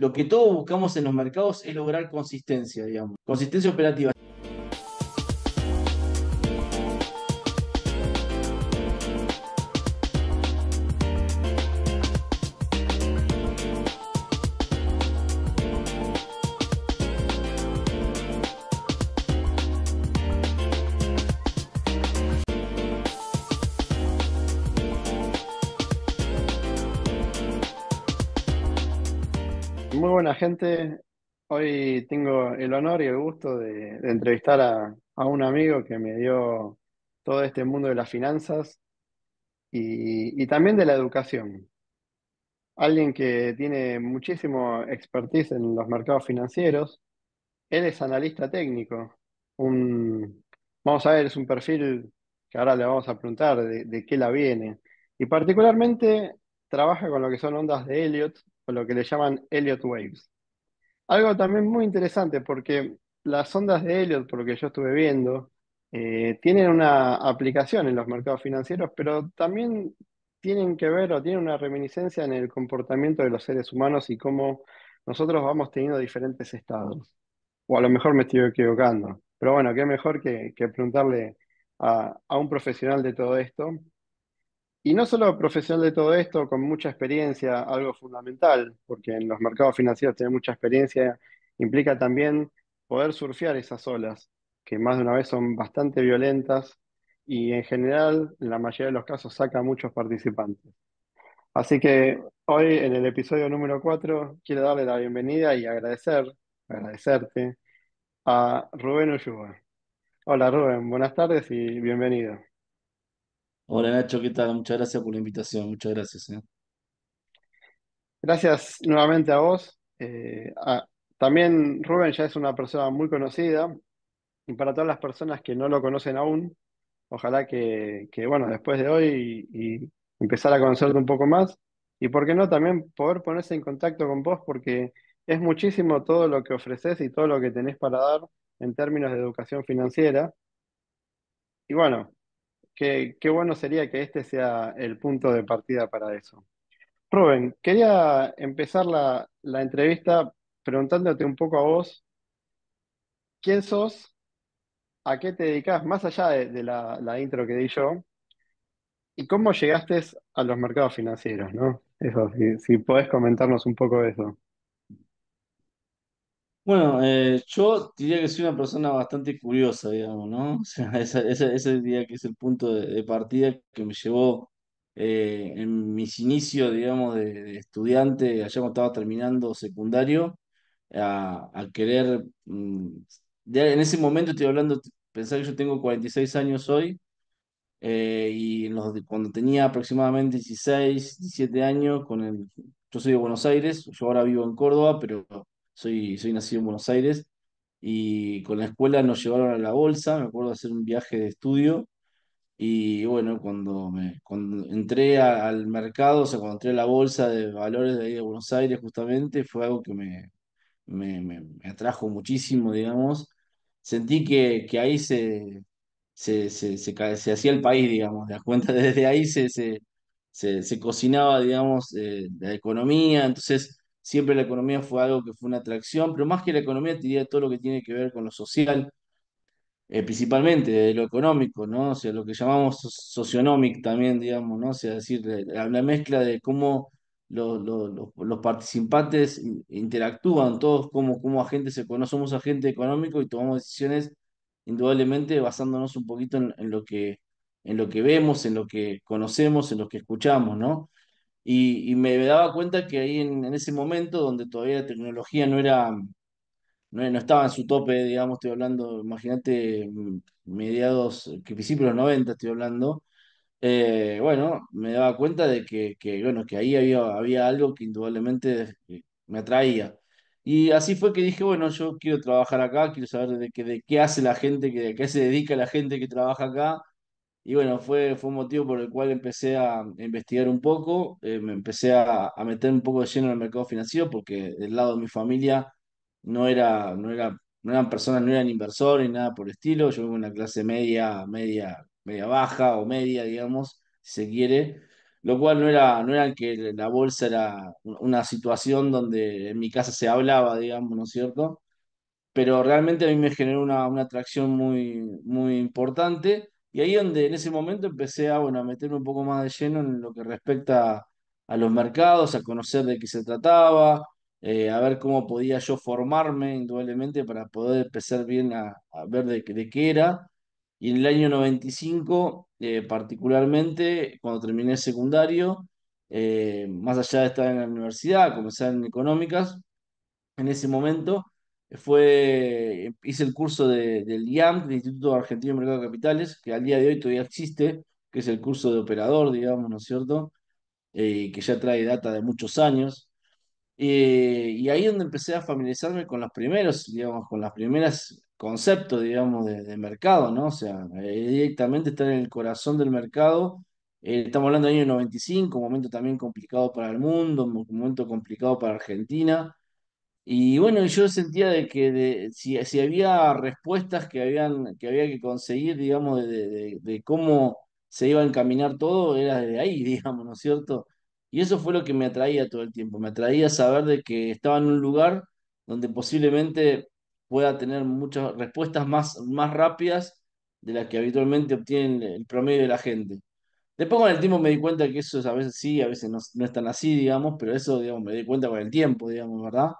lo que todos buscamos en los mercados es lograr consistencia, digamos, consistencia operativa. gente, hoy tengo el honor y el gusto de, entrevistar a, un amigo que me dio todo este mundo de las finanzas y, también de la educación. Alguien que tiene muchísimo expertise en los mercados financieros. Él es analista técnico. Un, vamos a ver, es un perfil que ahora le vamos a preguntar de, de qué la viene. Y particularmente trabaja con lo que son ondas de Elliot, lo que le llaman Elliot Waves. Algo también muy interesante porque las ondas de Elliot, por lo que yo estuve viendo, eh, tienen una aplicación en los mercados financieros, pero también tienen que ver o tienen una reminiscencia en el comportamiento de los seres humanos y cómo nosotros vamos teniendo diferentes estados. O a lo mejor me estoy equivocando, pero bueno, qué mejor que, preguntarle a un profesional de todo esto y no solo profesional de todo esto, con mucha experiencia, algo fundamental, porque en los mercados financieros tener mucha experiencia implica también poder surfear esas olas, que más de una vez son bastante violentas y en general, en la mayoría de los casos, saca muchos participantes. Así que hoy en el episodio número 4 quiero darle la bienvenida y agradecer, agradecerte a Rubén Ulloa. Hola Rubén, buenas tardes y bienvenido. Hola Nacho, ¿qué tal? Muchas gracias por la invitación, muchas gracias. ¿eh? Gracias nuevamente a vos. Eh, también Rubén ya es una persona muy conocida y para todas las personas que no lo conocen aún, ojalá que, bueno, después de hoy y, empezar a conocerte un poco más y, por qué no, también poder ponerse en contacto con vos porque es muchísimo todo lo que ofreces y todo lo que tenés para dar en términos de educación financiera. Y bueno, Qué, bueno sería que este sea el punto de partida para eso. Rubén, quería empezar la, entrevista preguntándote un poco a vos, ¿quién sos? ¿A qué te dedicas más allá de, la, intro que di yo? ¿Y cómo llegaste a los mercados financieros? ¿no? Eso, si, si podés comentarnos un poco de eso. Bueno, eh, yo diría que soy una persona bastante curiosa, digamos, ¿no? O sea, ese, ese, diría que es el punto de, partida que me llevó eh, en mis inicios, digamos, de, estudiante, allá cuando estaba terminando secundario, a, querer, mm, en ese momento estoy hablando, pensar que yo tengo 46 años hoy, eh, y cuando tenía aproximadamente 16, 17 años, con el, yo soy de Buenos Aires, yo ahora vivo en Córdoba, pero soy, nacido en Buenos Aires, y con la escuela nos llevaron a la bolsa, me acuerdo hacer un viaje de estudio, y bueno, cuando, me, entré al mercado, o sea, cuando entré a la bolsa de valores de ahí de Buenos Aires, justamente, fue algo que me, me, atrajo muchísimo, digamos. Sentí que, que ahí se, se, se, hacía el país, digamos, de las desde ahí se, se, cocinaba, digamos, eh, la economía, entonces Siempre la economía fue algo que fue una atracción, pero más que la economía, te diría todo lo que tiene que ver con lo social, eh, principalmente de lo económico, ¿no? O sea, lo que llamamos socionomic también, digamos, ¿no? O sea, decir, la, mezcla de cómo los, participantes interactúan, todos como, como agentes económicos, somos agentes económicos y tomamos decisiones indudablemente basándonos un poquito en, lo que, en lo que vemos, en lo que conocemos, en lo que escuchamos, ¿no? Y, me daba cuenta que ahí en, ese momento, donde todavía la tecnología no era, no, no estaba en su tope, digamos, estoy hablando, imagínate, mm, mediados, eh, que principios de los 90 estoy hablando, eh, bueno, me daba cuenta de que, que, bueno, que ahí había, había algo que indudablemente eh, me atraía. Y así fue que dije, bueno, yo quiero trabajar acá, quiero saber de, de qué hace la gente, de qué se dedica la gente que trabaja acá. Y bueno, fue, fue un motivo por el cual empecé a investigar un poco, eh, me empecé a, a, meter un poco de lleno en el mercado financiero porque del lado de mi familia no, era, no, era, no eran personas, no eran inversores ni nada por el estilo. Yo vengo de una clase media, media, media baja o media, digamos, si se quiere, lo cual no era, no era que la bolsa era una situación donde en mi casa se hablaba, digamos, ¿no es cierto? Pero realmente a mí me generó una, una atracción muy, muy importante y ahí donde en ese momento empecé a, bueno, a meterme un poco más de lleno en lo que respecta a los mercados, a conocer de qué se trataba, eh, a ver cómo podía yo formarme indudablemente para poder empezar bien a, ver de, qué era. Y en el año 95, eh, particularmente, cuando terminé el secundario, eh, más allá de estar en la universidad, comencé en económicas, en ese momento fue, em, hice el curso de, del IAM, del Instituto Argentino de Mercado de Capitales, que al día de hoy todavía existe, que es el curso de operador, digamos, ¿no es cierto? Eh, que ya trae data de muchos años. Eh, y ahí es donde empecé a familiarizarme con los primeros, digamos, con los primeros conceptos, digamos, de, mercado, ¿no? O sea, eh, directamente estar en el corazón del mercado. estamos hablando del año 95, un momento también complicado para el mundo, un momento complicado para Argentina y bueno, yo sentía de que de, si, si, había respuestas que, habían, que había que conseguir, digamos, de, de, de, cómo se iba a encaminar todo, era desde ahí, digamos, ¿no es cierto? Y eso fue lo que me atraía todo el tiempo, me atraía saber de que estaba en un lugar donde posiblemente pueda tener muchas respuestas más, más rápidas de las que habitualmente obtienen el promedio de la gente. Después con el tiempo me di cuenta que eso a veces sí, a veces no, no es tan así, digamos, pero eso, digamos, me di cuenta con el tiempo, digamos, ¿verdad?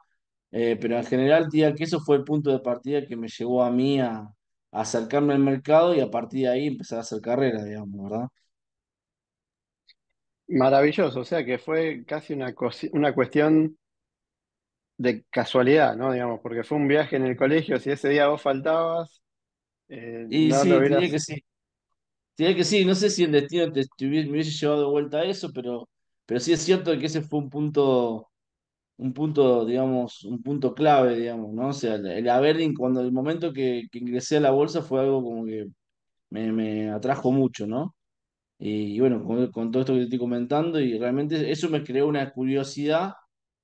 Eh, pero en general, tía, que eso fue el punto de partida que me llevó a mí a, acercarme al mercado y a partir de ahí empezar a hacer carrera, digamos, ¿verdad? Maravilloso, o sea que fue casi una, una cuestión de casualidad, ¿no? Digamos, porque fue un viaje en el colegio, si ese día vos faltabas, eh, Y sí, tenía que sí. que no sé si el destino te, me hubiese llevado de vuelta a eso, pero, pero sí es cierto que ese fue un punto un punto, digamos, un punto clave, digamos, ¿no? O sea, el, haber, cuando el momento que, ingresé a la bolsa fue algo como que me, atrajo mucho, ¿no? Y, bueno, con, todo esto que te estoy comentando, y realmente eso me creó una curiosidad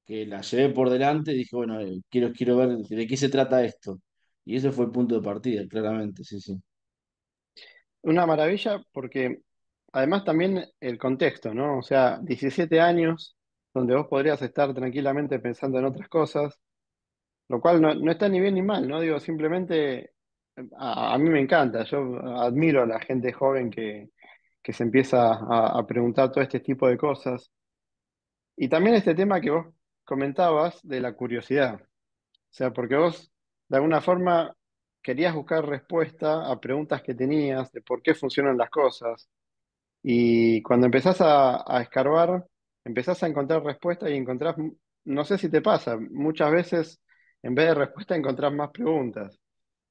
que la llevé por delante y dije, bueno, eh, quiero, quiero ver de qué se trata esto. Y ese fue el punto de partida, claramente, sí, sí. Una maravilla porque además también el contexto, ¿no? O sea, 17 años, donde vos podrías estar tranquilamente pensando en otras cosas, lo cual no, está ni bien ni mal, ¿no? Digo, simplemente a, mí me encanta, yo admiro a la gente joven que, que se empieza a, preguntar todo este tipo de cosas. Y también este tema que vos comentabas de la curiosidad, o sea, porque vos de alguna forma querías buscar respuesta a preguntas que tenías de por qué funcionan las cosas. Y cuando empezás a escarbar, empezás a encontrar respuestas y encontrás, no sé si te pasa, muchas veces en vez de respuesta encontrás más preguntas.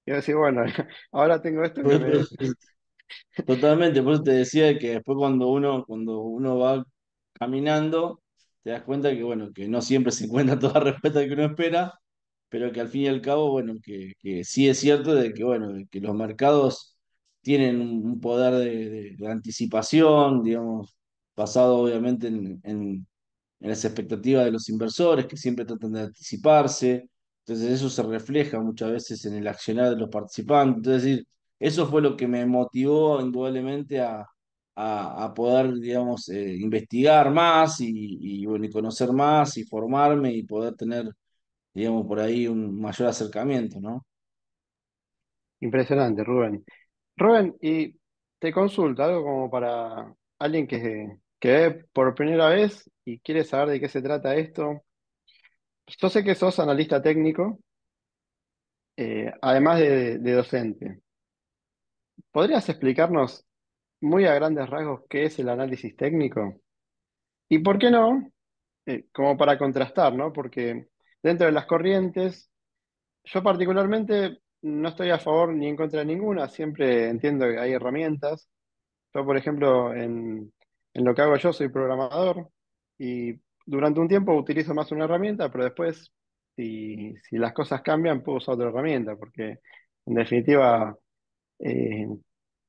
Y decir, bueno, ahora tengo esto me... Totalmente, por eso te decía que después cuando uno, cuando uno va caminando, te das cuenta que bueno, que no siempre se encuentra toda la respuesta que uno espera, pero que al fin y al cabo, bueno, que, sí es cierto de que bueno, que los mercados tienen un poder de anticipación, digamos, basado obviamente en, en, las expectativas de los inversores que siempre tratan de anticiparse. Entonces eso se refleja muchas veces en el accionar de los participantes. Entonces, es decir, eso fue lo que me motivó indudablemente a, a, poder, digamos, eh, investigar más y, bueno, y conocer más y formarme y poder tener, digamos, por ahí un mayor acercamiento, ¿no? Impresionante, Rubén. Rubén, y te consulta algo como para alguien que es que por primera vez y quiere saber de qué se trata esto. Yo sé que sos analista técnico, eh, además de, docente. ¿Podrías explicarnos muy a grandes rasgos qué es el análisis técnico? ¿Y por qué no? Eh, como para contrastar, ¿no? Porque dentro de las corrientes, yo particularmente no estoy a favor ni en contra de ninguna, siempre entiendo que hay herramientas. Yo, por ejemplo, en, en lo que hago yo soy programador y durante un tiempo utilizo más una herramienta, pero después, si, las cosas cambian, puedo usar otra herramienta, porque en definitiva eh,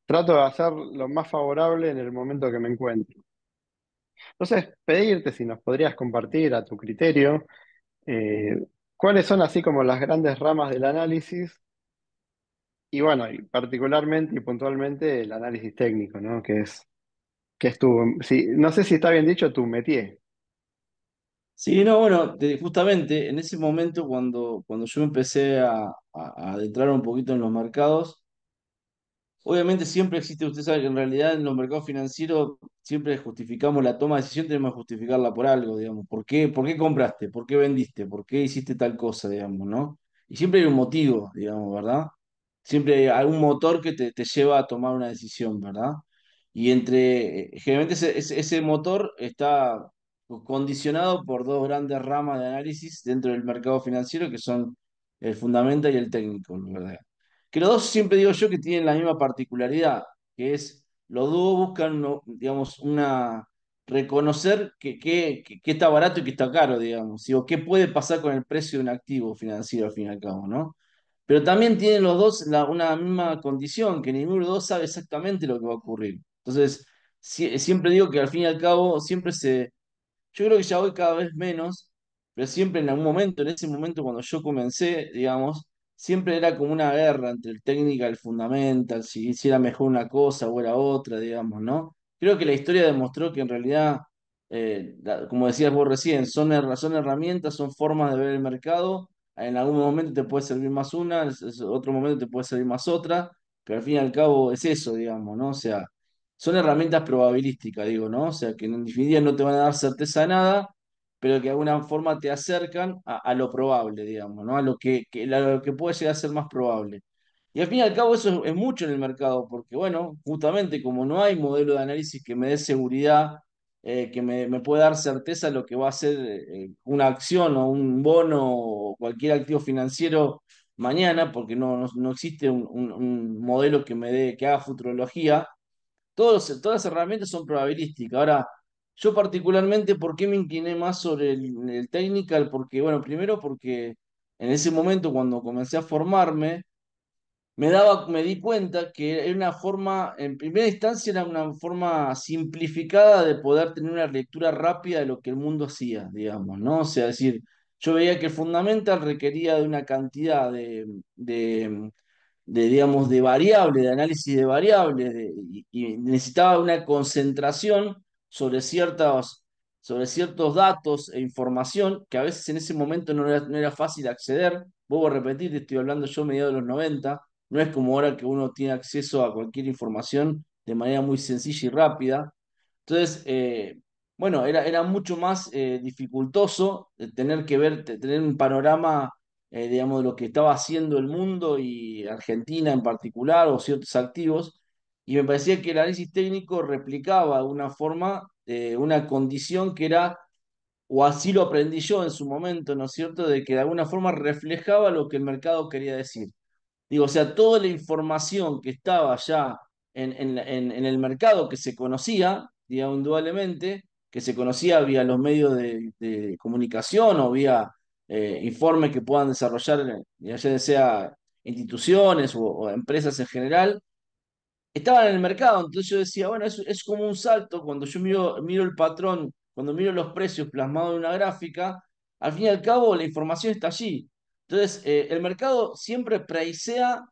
trato de hacer lo más favorable en el momento que me encuentro. Entonces, pedirte si nos podrías compartir a tu criterio eh, cuáles son así como las grandes ramas del análisis y bueno, particularmente y puntualmente el análisis técnico, ¿no? Que es que estuvo no sé si está bien dicho, tú métier. Sí, no, bueno, justamente en ese momento cuando, cuando yo empecé a, a, adentrar un poquito en los mercados, obviamente siempre existe, usted sabe que en realidad en los mercados financieros siempre justificamos la toma de decisión, tenemos que justificarla por algo, digamos, ¿por qué, por qué compraste? ¿Por qué vendiste? ¿Por qué hiciste tal cosa, digamos, no? Y siempre hay un motivo, digamos, ¿verdad? Siempre hay algún motor que te lleva a tomar una decisión, ¿verdad? Y entre, eh, generalmente ese, motor está condicionado por dos grandes ramas de análisis dentro del mercado financiero, que son el fundamental y el técnico, ¿verdad? Que los dos siempre digo yo que tienen la misma particularidad, que es, los dos buscan, digamos, una, reconocer qué está barato y qué está caro, digamos, o qué puede pasar con el precio de un activo financiero al fin y al cabo, ¿no? Pero también tienen los dos la, una misma condición, que ninguno de los dos sabe exactamente lo que va a ocurrir. Entonces, siempre digo que al fin y al cabo, siempre se... Yo creo que ya voy cada vez menos, pero siempre en algún momento, en ese momento cuando yo comencé, digamos, siempre era como una guerra entre el técnica, el fundamental, si, hiciera era mejor una cosa o era otra, digamos, ¿no? Creo que la historia demostró que en realidad, eh, como decías vos recién, son, herramientas, son formas de ver el mercado. En algún momento te puede servir más una, en otro momento te puede servir más otra, pero al fin y al cabo es eso, digamos, ¿no? O sea, son herramientas probabilísticas, digo, ¿no? O sea, que en definitiva no te van a dar certeza de nada, pero que de alguna forma te acercan a, lo probable, digamos, ¿no? A lo que, que, puede llegar a ser más probable. Y al fin y al cabo eso es, mucho en el mercado, porque bueno, justamente como no hay modelo de análisis que me dé seguridad, eh, que me, me pueda dar certeza lo que va a ser eh, una acción o un bono o cualquier activo financiero mañana, porque no, no, existe un modelo que me dé, que haga futurología, todas las herramientas son probabilísticas. Ahora, yo particularmente, ¿por qué me incliné más sobre el, technical? Porque, bueno, primero porque en ese momento cuando comencé a formarme, me, daba, me di cuenta que era una forma, en primera instancia era una forma simplificada de poder tener una lectura rápida de lo que el mundo hacía, digamos, ¿no? O sea, decir, yo veía que el Fundamental requería de una cantidad de, de, digamos, de de análisis de variables, y, necesitaba una concentración sobre, ciertas, sobre ciertos datos e información que a veces en ese momento no era, no era fácil acceder. Vuelvo a repetir, estoy hablando yo a mediados de los 90, no es como ahora que uno tiene acceso a cualquier información de manera muy sencilla y rápida. Entonces, eh, bueno, era, era mucho más eh, dificultoso eh, tener que ver, tener un panorama eh, digamos, lo que estaba haciendo el mundo y Argentina en particular, o ciertos activos, y me parecía que el análisis técnico replicaba de una forma, eh, una condición que era, o así lo aprendí yo en su momento, ¿no es cierto?, de que de alguna forma reflejaba lo que el mercado quería decir. Digo, o sea, toda la información que estaba ya en, en, el mercado que se conocía, digamos, indudablemente, que se conocía vía los medios de comunicación o vía eh, informes informe que puedan desarrollar, ya sea instituciones o, empresas en general, estaban en el mercado. Entonces yo decía, bueno, es, como un salto cuando yo miro, miro el patrón, cuando miro los precios plasmados en una gráfica, al fin y al cabo la información está allí. Entonces, eh, el mercado siempre preisea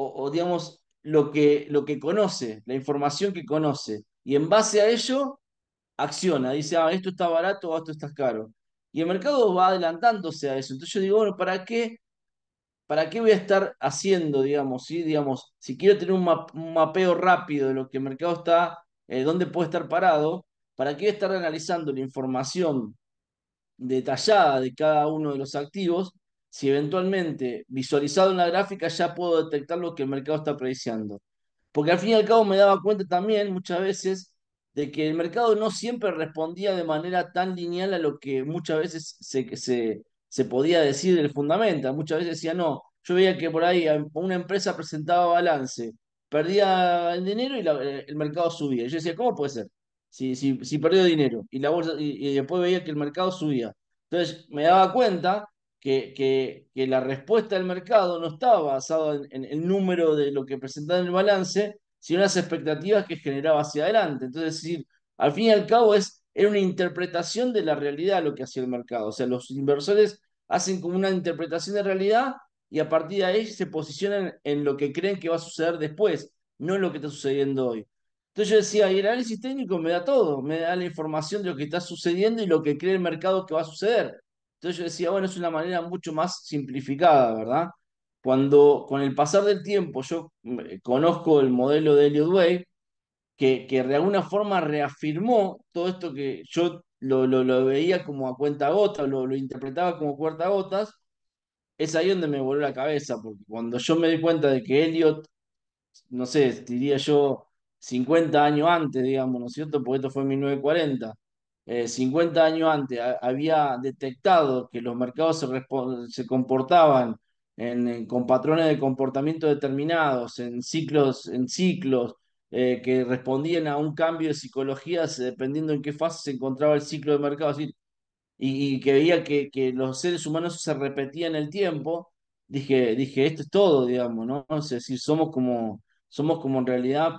o, digamos, lo que, lo que conoce, la información que conoce, y en base a ello acciona, dice, ah, esto está barato o esto está caro. Y el mercado va adelantándose a eso. Entonces yo digo, bueno, ¿para qué? ¿Para qué voy a estar haciendo, digamos, digamos si quiero tener un, mapeo rápido de lo que el mercado está, eh, dónde puede estar parado, ¿para qué voy a estar analizando la información detallada de cada uno de los activos si eventualmente visualizado en la gráfica ya puedo detectar lo que el mercado está prediciando? Porque al fin y al cabo me daba cuenta también muchas veces de que el mercado no siempre respondía de manera tan lineal a lo que muchas veces se, se, se podía decir del fundamento. Muchas veces decía, no, yo veía que por ahí una empresa presentaba balance, perdía el dinero y eh, el mercado subía. Yo decía, ¿cómo puede ser? Si, si, si perdió dinero y, la bolsa, y, después veía que el mercado subía. Entonces me daba cuenta que, que, la respuesta del mercado no estaba basada en, en el número de lo que presentaba en el balance, sino las expectativas que generaba hacia adelante. Entonces, decir, al fin y al cabo es, era una interpretación de la realidad lo que hacía el mercado. O sea, los inversores hacen como una interpretación de realidad y a partir de ahí se posicionan en lo que creen que va a suceder después, no en lo que está sucediendo hoy. Entonces yo decía, y el análisis técnico me da todo, me da la información de lo que está sucediendo y lo que cree el mercado que va a suceder. Entonces yo decía, bueno, es una manera mucho más simplificada, ¿verdad? Cuando con el pasar del tiempo yo eh, conozco el modelo de Elliot Way, que, que de alguna forma reafirmó todo esto que yo lo, veía como a cuenta gota, lo, lo interpretaba como cuarta gotas, es ahí donde me voló la cabeza, porque cuando yo me di cuenta de que Elliot, no sé, diría yo 50 años antes, digamos, ¿no es cierto? Porque esto fue en 1940. 50 eh, años antes había detectado que los mercados se comportaban con patrones de comportamiento determinados, en ciclos, en ciclos eh, que respondían a un cambio de psicología, dependiendo en qué fase se encontraba el ciclo de mercado, así, y, que veía que, los seres humanos se repetían el tiempo, dije, dije, esto es todo, digamos, ¿no? Es decir, somos como, somos como en realidad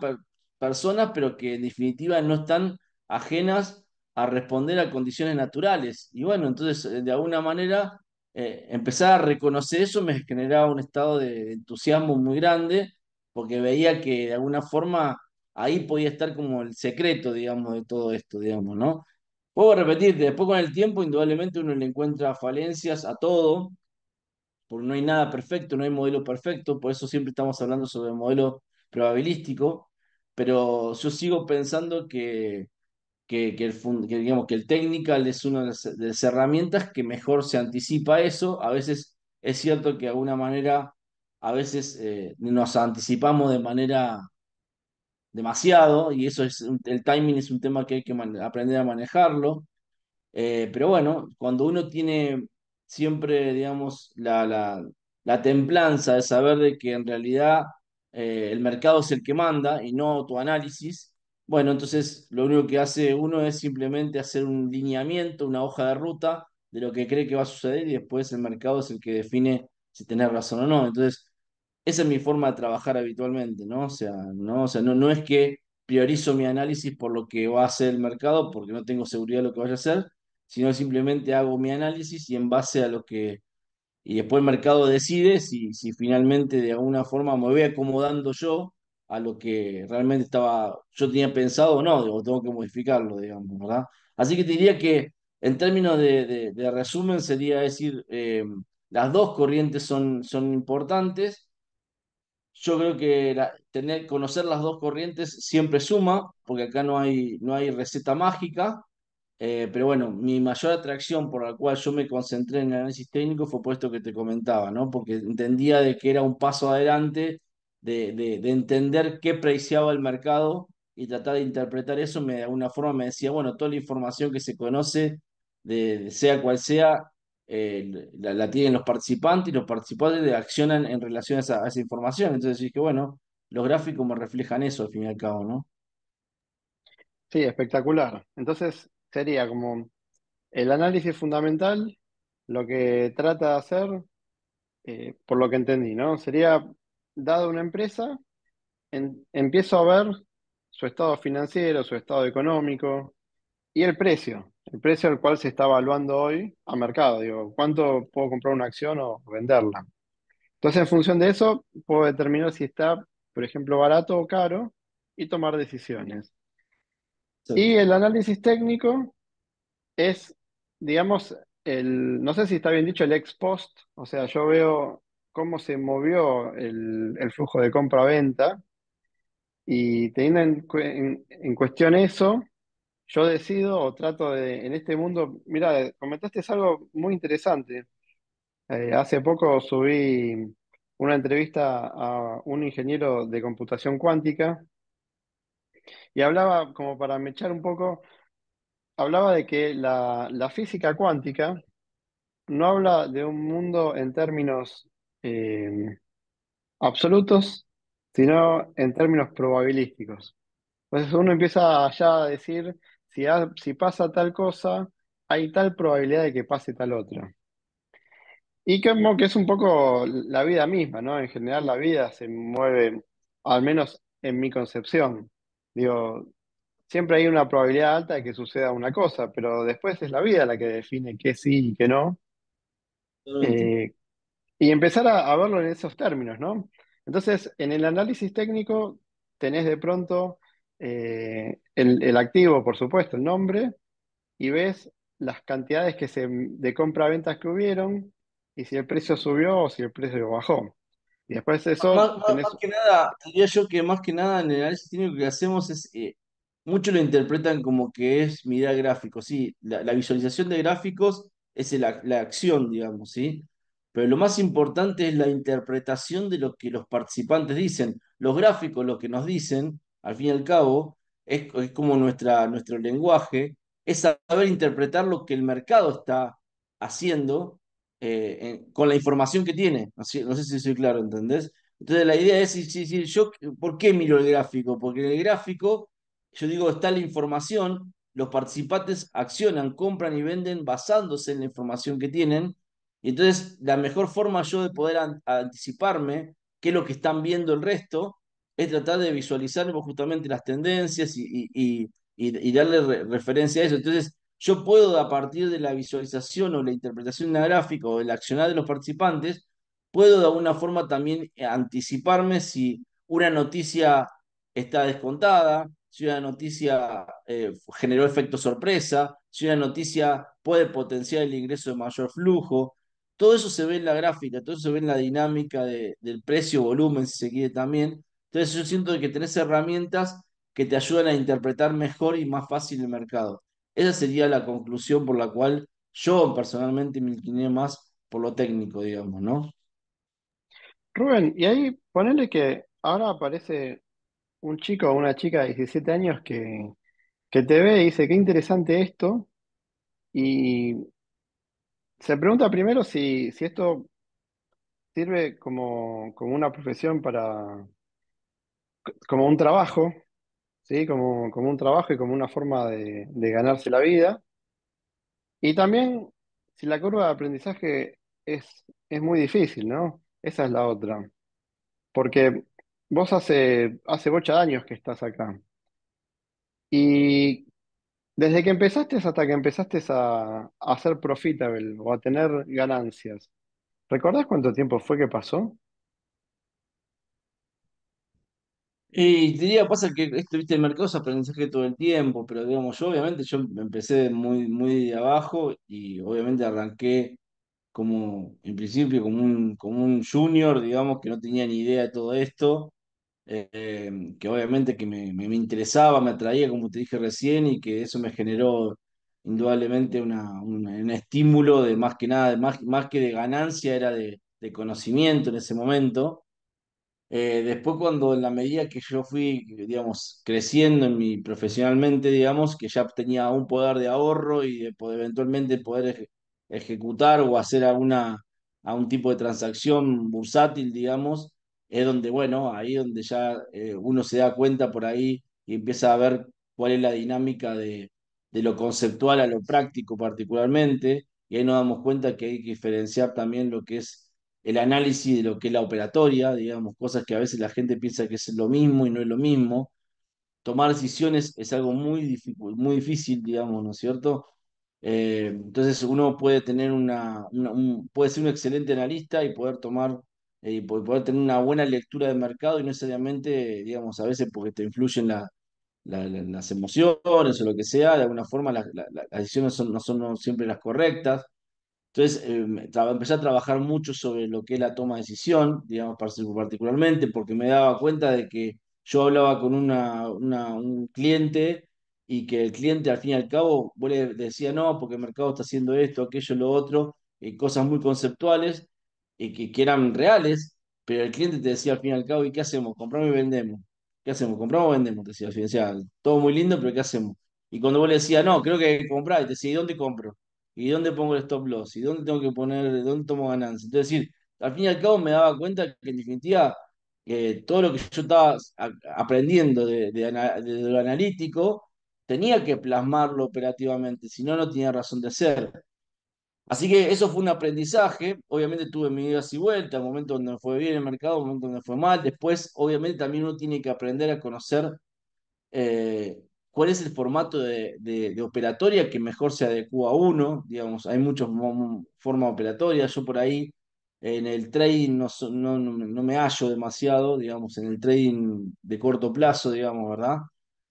personas, pero que en definitiva no están ajenas a responder a condiciones naturales. Y bueno, entonces, eh, de alguna manera, eh, empezar a reconocer eso me generaba un estado de entusiasmo muy grande, porque veía que de alguna forma ahí podía estar como el secreto, digamos, de todo esto, digamos, ¿no? Puedo repetirte, después con el tiempo indudablemente uno le encuentra falencias a todo, porque no hay nada perfecto, no hay modelo perfecto, por eso siempre estamos hablando sobre el modelo probabilístico, pero yo sigo pensando que que, el, que, digamos, que el technical es una de las, herramientas que mejor se anticipa eso. A veces es cierto que de alguna manera, a veces eh, nos anticipamos de manera demasiado y eso es, el timing es un tema que hay que aprender a manejarlo. Eh, pero bueno, cuando uno tiene siempre, digamos, la, la, templanza de saber de que en realidad eh, el mercado es el que manda y no tu análisis, bueno, entonces lo único que hace uno es simplemente hacer un lineamiento, una hoja de ruta de lo que cree que va a suceder y después el mercado es el que define si tener razón o no. Entonces, esa es mi forma de trabajar habitualmente, ¿no? O sea, no, o sea, no, no es que priorizo mi análisis por lo que va a hacer el mercado porque no tengo seguridad de lo que vaya a hacer, sino simplemente hago mi análisis y en base a lo que... Y después el mercado decide si, si finalmente de alguna forma me voy acomodando yo a lo que realmente estaba, yo tenía pensado o no, digo, tengo que modificarlo, digamos, ¿verdad? Así que te diría que en términos de, resumen sería decir, eh, las dos corrientes son, son importantes. Yo creo que tener, conocer las dos corrientes siempre suma, porque acá no hay, no hay receta mágica, eh, pero bueno, mi mayor atracción por la cual yo me concentré en el análisis técnico fue por esto que te comentaba, ¿no? Porque entendía de que era un paso adelante de, entender qué preciaba el mercado y tratar de interpretar eso, me, de alguna forma me decía, bueno, toda la información que se conoce, de, sea cual sea, eh, la, tienen los participantes y los participantes accionan en relación a esa, información. Entonces dije, bueno, los gráficos me reflejan eso al fin y al cabo, ¿no? Sí, espectacular. Entonces sería como el análisis fundamental, lo que trata de hacer, eh, por lo que entendí, ¿no? Sería Dado una empresa, empiezo a ver su estado financiero, su estado económico y el precio, el precio al cual se está evaluando hoy a mercado. Digo, ¿cuánto puedo comprar una acción o venderla? Entonces, en función de eso, puedo determinar si está, por ejemplo, barato o caro y tomar decisiones. Y el análisis técnico es, digamos, el, no sé si está bien dicho, el ex post. O sea, yo veo cómo se movió el, flujo de compra-venta. Y teniendo en, cuestión eso, yo decido o trato de, en este mundo, mira, comentaste algo muy interesante. Eh, hace poco subí una entrevista a un ingeniero de computación cuántica y hablaba, como para mechar un poco, hablaba de que la física cuántica no habla de un mundo en términos Em, absolutos, sino en términos probabilísticos. Entonces uno empieza ya a decir, si, pasa tal cosa, hay tal probabilidad de que pase tal otra. Y como que es un poco la vida misma, ¿no? En general la vida se mueve, al menos en mi concepción. Digo, siempre hay una probabilidad alta de que suceda una cosa, pero después es la vida la que define qué sí y qué no. Y empezar a, verlo en esos términos, ¿no? Entonces, en el análisis técnico tenés de pronto eh, el, activo, por supuesto, el nombre, y ves las cantidades que se, de compra-ventas que hubieron y si el precio subió o si el precio bajó. Y después eso... Más, que nada, diría yo que más que nada en el análisis técnico que hacemos es eh, muchos lo interpretan como que es mirar gráficos, ¿sí? La, visualización de gráficos es la, acción, digamos, ¿sí? Pero lo más importante es la interpretación de lo que los participantes dicen. Los gráficos, lo que nos dicen, al fin y al cabo, es, como nuestro lenguaje, es saber interpretar lo que el mercado está haciendo eh, con la información que tiene. no sé si soy claro, ¿entendés? Entonces la idea es yo, ¿por qué miro el gráfico? Porque en el gráfico, yo digo, está la información, los participantes accionan, compran y venden basándose en la información que tienen y entonces la mejor forma yo de poder anticiparme qué es lo que están viendo el resto es tratar de visualizar justamente las tendencias y, darle referencia a eso. Entonces yo puedo a partir de la visualización o la interpretación de una gráfica o el accionar de los participantes, puedo de alguna forma también eh, anticiparme si una noticia está descontada, si una noticia eh, generó efecto sorpresa, si una noticia puede potenciar el ingreso de mayor flujo, todo eso se ve en la gráfica, todo eso se ve en la dinámica del precio, volumen, si se quiere también. Entonces yo siento que tenés herramientas que te ayudan a interpretar mejor y más fácil el mercado. Esa sería la conclusión por la cual yo personalmente me incliné más por lo técnico, digamos, ¿no? Rubén, y ahí ponele que ahora aparece un chico o una chica de 17 años que, que te ve y dice, qué interesante esto, y se pregunta primero si, esto sirve como, una profesión para, como un trabajo, ¿sí? Como, un trabajo y como una forma de, ganarse la vida. Y también si la curva de aprendizaje es, es muy difícil, ¿no? Esa es la otra. Porque vos hace, hace ocho años que estás acá. Y desde que empezaste hasta que empezaste a, ser profitable o a tener ganancias, ¿recordás cuánto tiempo fue que pasó? Y te diría, pasa que estuviste en mercados aprendizaje todo el tiempo, pero digamos, yo obviamente yo empecé muy, muy de abajo y obviamente arranqué como, en principio, como un, como un junior, digamos, que no tenía ni idea de todo esto. Eh, que obviamente que me, interesaba, me atraía, como te dije recién, y que eso me generó indudablemente una, un estímulo de más que nada, más, que de ganancia, era de, conocimiento en ese momento. Eh, después cuando en la medida que yo fui, digamos, creciendo en mi profesionalmente, digamos, que ya tenía un poder de ahorro y de poder, eventualmente poder ejecutar o hacer alguna, algún tipo de transacción bursátil, digamos, es donde, bueno, ahí donde ya eh, uno se da cuenta por ahí y empieza a ver cuál es la dinámica de, lo conceptual a lo práctico particularmente, y ahí nos damos cuenta que hay que diferenciar también lo que es el análisis de lo que es la operatoria, digamos, cosas que a veces la gente piensa que es lo mismo y no es lo mismo. Tomar decisiones es algo muy, difícil, muy difícil, digamos, ¿no es cierto? Eh, entonces uno puede tener una, puede ser un excelente analista y poder tomar y eh, poder tener una buena lectura de mercado y no necesariamente, digamos, a veces porque te influyen las emociones o lo que sea, de alguna forma las decisiones no son siempre las correctas. Entonces, eh, empecé a trabajar mucho sobre lo que es la toma de decisión, digamos, particularmente, porque me daba cuenta de que yo hablaba con una, un cliente y que el cliente, al fin y al cabo, decía no, porque el mercado está haciendo esto, aquello, lo otro, y eh, cosas muy conceptuales, que, eran reales, pero el cliente te decía al fin y al cabo, ¿y qué hacemos? ¿Compramos y vendemos? ¿Qué hacemos? ¿Compramos o vendemos? Te decía al todo muy lindo, pero ¿qué hacemos? Y cuando vos le decías, no, creo que hay que comprar, y te decía, ¿y dónde compro? ¿Y dónde pongo el stop loss? ¿Y dónde tengo que poner, dónde tomo ganancia? Entonces, al fin y al cabo me daba cuenta que en definitiva que todo lo que yo estaba aprendiendo de, lo analítico tenía que plasmarlo operativamente, si no, no tenía razón de ser. Así que eso fue un aprendizaje. Obviamente tuve mi idas y vueltas, momentos donde me fue bien el mercado, momentos donde fue mal. Después, obviamente, también uno tiene que aprender a conocer eh, cuál es el formato de, operatoria que mejor se adecua a uno. Digamos, hay muchas formas operatorias. Yo por ahí en el trading no, no, no me hallo demasiado, digamos, en el trading de corto plazo, digamos, ¿verdad?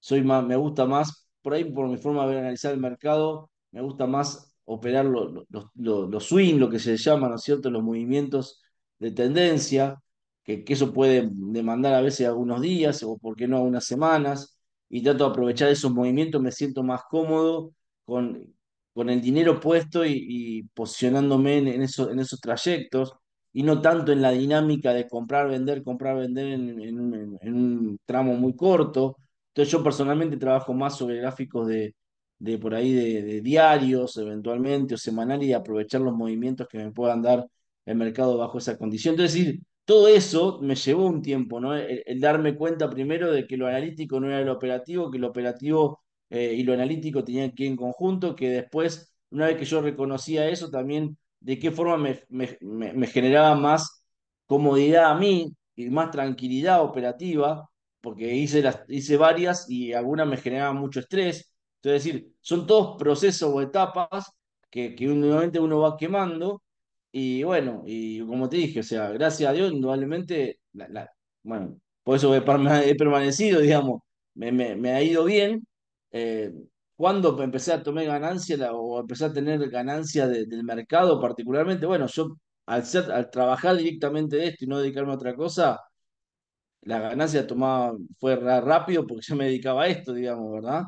Soy más, me gusta más, por ahí por mi forma de analizar el mercado, me gusta más operar los lo, lo, swing, lo que se llama, ¿no es cierto?, los movimientos de tendencia, que, eso puede demandar a veces algunos días o, por qué no, algunas semanas, y trato de aprovechar esos movimientos, me siento más cómodo con, con el dinero puesto y, posicionándome en, eso, en esos trayectos y no tanto en la dinámica de comprar, vender, comprar, vender en, un tramo muy corto. Entonces yo personalmente trabajo más sobre gráficos de, de por ahí de, diarios eventualmente o semanal y aprovechar los movimientos que me puedan dar el mercado bajo esa condición. Entonces, decir, todo eso me llevó un tiempo, ¿no? El, darme cuenta primero de que lo analítico no era lo operativo, que lo operativo eh, y lo analítico tenían que ir en conjunto, que después, una vez que yo reconocía eso, también de qué forma me, me generaba más comodidad a mí y más tranquilidad operativa, porque hice, las, hice varias y algunas me generaban mucho estrés, es decir, son todos procesos o etapas que, que nuevamente uno va quemando. Y bueno, y como te dije, o sea, gracias a Dios, indudablemente, la, bueno, por eso he, permanecido, digamos, me, me, ha ido bien. Eh, cuando empecé a tomar ganancias o empecé a tener ganancias del mercado particularmente, bueno, yo al, ser, al trabajar directamente de esto y no dedicarme a otra cosa, la ganancia tomaba, fue rápido porque yo me dedicaba a esto, digamos, ¿verdad?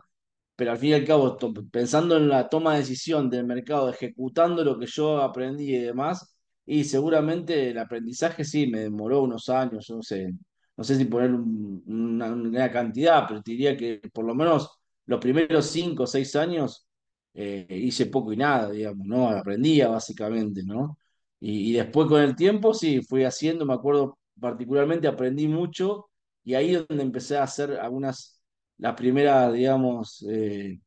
pero al fin y al cabo, pensando en la toma de decisión del mercado, ejecutando lo que yo aprendí y demás, y seguramente el aprendizaje sí me demoró unos años, no sé, no sé si poner una, cantidad, pero diría que por lo menos los primeros cinco o seis años eh, hice poco y nada, digamos, ¿no? Aprendía básicamente, ¿no? Y, y después con el tiempo sí, fui haciendo, me acuerdo particularmente, aprendí mucho y ahí es donde empecé a hacer algunas las primeras, digamos, eh,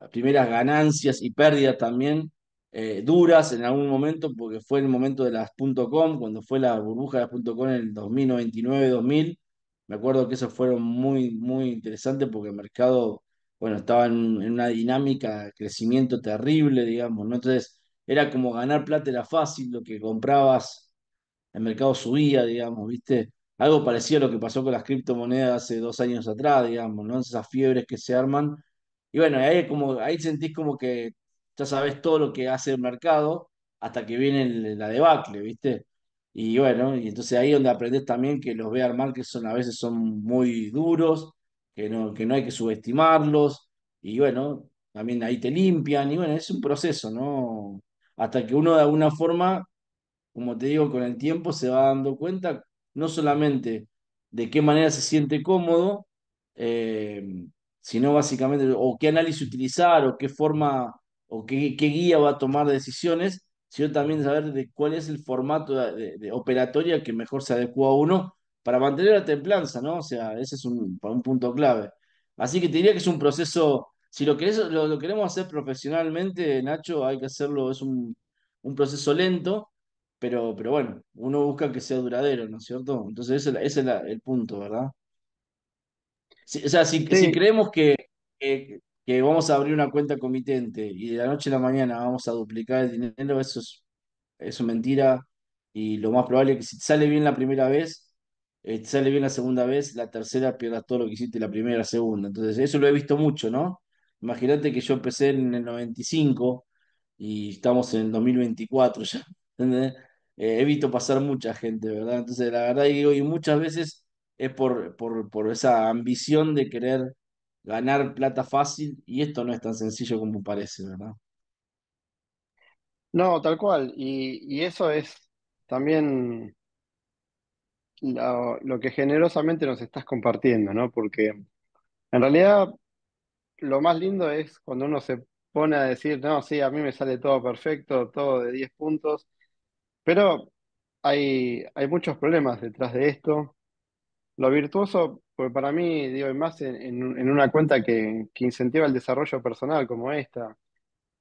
las primeras ganancias y pérdidas también eh, duras en algún momento, porque fue el momento de las .com, cuando fue la burbuja de las .com en el 2099-2000. Me acuerdo que esos fueron muy, muy interesantes porque el mercado, bueno, estaba en, una dinámica de crecimiento terrible, digamos, ¿no? Entonces, era como ganar plata era fácil, lo que comprabas, el mercado subía, digamos, ¿viste? algo parecido a lo que pasó con las criptomonedas hace dos años atrás, digamos, ¿no? Esas fiebres que se arman. Y bueno, ahí, como, ahí sentís como que ya sabes todo lo que hace el mercado hasta que viene la debacle, ¿viste? Y bueno, y entonces ahí donde aprendes también que los bear markets a veces son muy duros, que no, que no hay que subestimarlos, y bueno, también ahí te limpian, y bueno, es un proceso, ¿no? Hasta que uno de alguna forma, como te digo, con el tiempo se va dando cuenta no solamente de qué manera se siente cómodo, eh, sino básicamente o qué análisis utilizar o qué forma o qué, guía va a tomar decisiones, sino también saber de cuál es el formato de, operatoria que mejor se adecua a uno para mantener la templanza, ¿no? O sea, ese es un, un punto clave. Así que te diría que es un proceso, si lo, lo, queremos hacer profesionalmente, Nacho, hay que hacerlo, es un, un proceso lento, pero, pero bueno, uno busca que sea duradero, ¿no es cierto? Entonces ese, es el punto, ¿verdad? o sea, si, creemos que, que, vamos a abrir una cuenta comitente y de la noche a la mañana vamos a duplicar el dinero, eso es, eso mentira y lo más probable es que si te sale bien la primera vez, eh, sale bien la segunda vez, la tercera pierdas todo lo que hiciste la primera, segunda. Entonces, eso lo he visto mucho, ¿no? Imagínate que yo empecé en el 95 y estamos en el 2024 ya he Eh, evito pasar mucha gente, ¿verdad? Entonces, la verdad, digo, y muchas veces es por, por, esa ambición de querer ganar plata fácil y esto no es tan sencillo como parece, ¿verdad? No, tal cual. Y, eso es también lo, lo, que generosamente nos estás compartiendo, ¿no? Porque en realidad lo más lindo es cuando uno se pone a decir, no, sí, a mí me sale todo perfecto, todo de 10 puntos, pero hay, hay muchos problemas detrás de esto. Lo virtuoso, pues para mí, digo, más en, una cuenta que, incentiva el desarrollo personal como esta.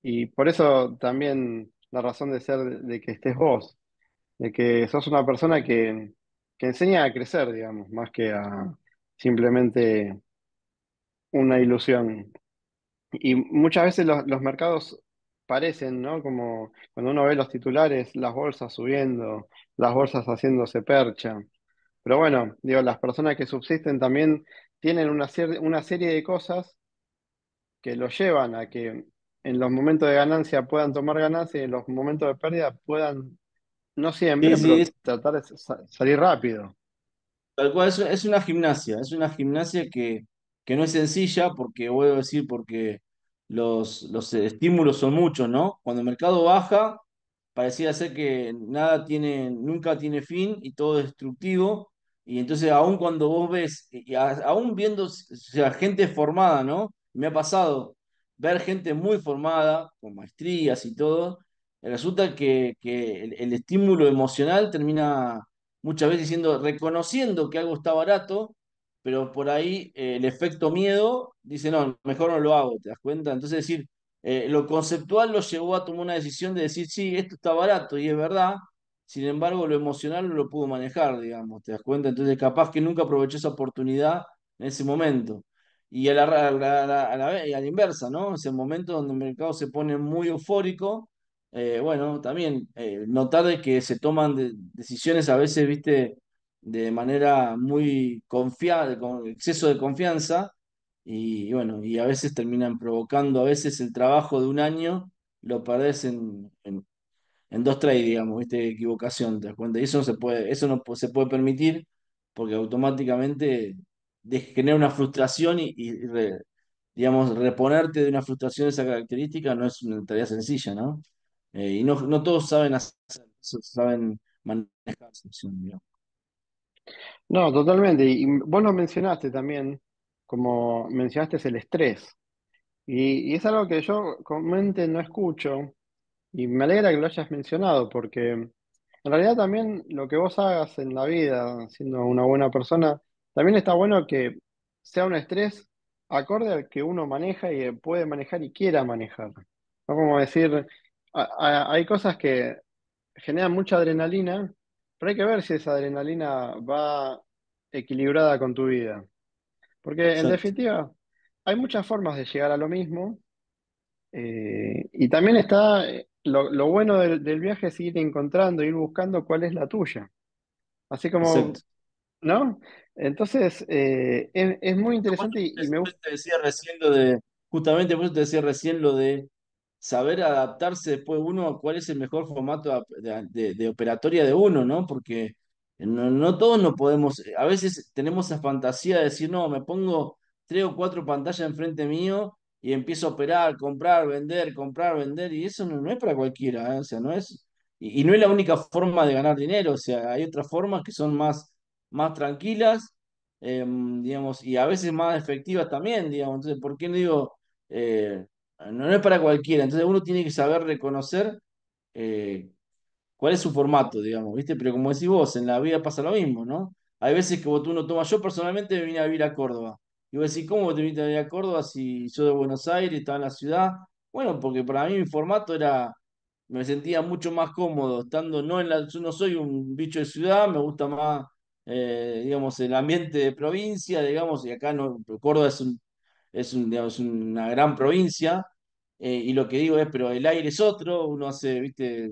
Y por eso también la razón de ser de, que estés vos, de que sos una persona que, enseña a crecer, digamos, más que a simplemente una ilusión. Y muchas veces los mercados parecen, ¿no? Como cuando uno ve los titulares, las bolsas subiendo, las bolsas haciéndose percha. Pero bueno, digo, las personas que subsisten también tienen una, una serie de cosas que los llevan a que en los momentos de ganancia puedan tomar ganancia y en los momentos de pérdida puedan, no sé, sí, tratar de salir rápido. Tal cual, es, una gimnasia, es una gimnasia que, que no es sencilla porque, vuelvo a decir, porque los, estímulos son muchos, ¿no? Cuando el mercado baja, parecía ser que nada tiene, nunca tiene fin y todo destructivo. Y entonces, aún cuando vos ves, y aún viendo o sea, gente formada, ¿no? Me ha pasado ver gente muy formada, con maestrías y todo, resulta que, el, el estímulo emocional termina muchas veces siendo, reconociendo que algo está barato, pero por ahí eh, el efecto miedo dice, no, mejor no lo hago, ¿te das cuenta? Entonces, es decir, eh, lo conceptual lo llevó a tomar una decisión de decir, sí, esto está barato y es verdad, sin embargo, lo emocional no lo pudo manejar, digamos, ¿te das cuenta? Entonces, capaz que nunca aprovechó esa oportunidad en ese momento. Y a la, inversa, ¿no? Ese momento donde el mercado se pone muy eufórico, eh, bueno, también notar de que se toman decisiones a veces, viste, de manera muy confiada, con exceso de confianza, y bueno, y a veces terminan provocando, a veces el trabajo de un año lo perdés en, dos trades, digamos, ¿viste? equivocación, te das cuenta, y eso no se puede, eso no se puede permitir porque automáticamente genera una frustración y, digamos, reponerte de una frustración de esa característica no es una tarea sencilla, ¿no? Eh, y no, no todos saben hacer, saben manejar esa digamos. No, totalmente. Y vos lo mencionaste también, como mencionaste es el estrés. Y, es algo que yo comúnmente no escucho y me alegra que lo hayas mencionado porque en realidad también lo que vos hagas en la vida, siendo una buena persona, también está bueno que sea un estrés acorde al que uno maneja y puede manejar y quiera manejar. No como decir, hay cosas que generan mucha adrenalina hay que ver si esa adrenalina va equilibrada con tu vida. Porque en definitiva, hay muchas formas de llegar a lo mismo. Eh, y también está eh, lo, bueno del, viaje es ir encontrando, ir buscando cuál es la tuya. Así como, ¿no? Entonces, eh, es, muy interesante y, me gusta. decía recién de, justamente vos te decía recién lo de saber adaptarse después uno a cuál es el mejor formato de, operatoria de uno, ¿no? Porque no, todos nos podemos, a veces tenemos esa fantasía de decir, no, me pongo tres o cuatro pantallas enfrente mío y empiezo a operar, comprar, vender, comprar, vender, y eso no, es para cualquiera, ¿eh? o sea, no es, y, no es la única forma de ganar dinero, o sea, hay otras formas que son más, más tranquilas, em, digamos, y a veces más efectivas también, digamos, entonces, ¿por qué no digo, eh, Ah, no, es para cualquiera. Entonces uno tiene que saber reconocer eh, cuál es su formato, digamos, ¿viste? Pero como decís vos, en la vida pasa lo mismo, ¿no? Hay veces que tú no tomas. Yo personalmente me vine a vivir a Córdoba. Y vos decís, ¿cómo te viniste a vivir a Córdoba si yo de Buenos Aires estaba en la ciudad? Bueno, porque para mí mi formato era. Me sentía mucho más cómodo estando no en la. Yo no soy un bicho de ciudad, me gusta más, eh, digamos, el ambiente de provincia, digamos, y acá no. Córdoba es un es, una gran provincia, eh, y lo que digo es, pero el aire es otro, uno hace, viste,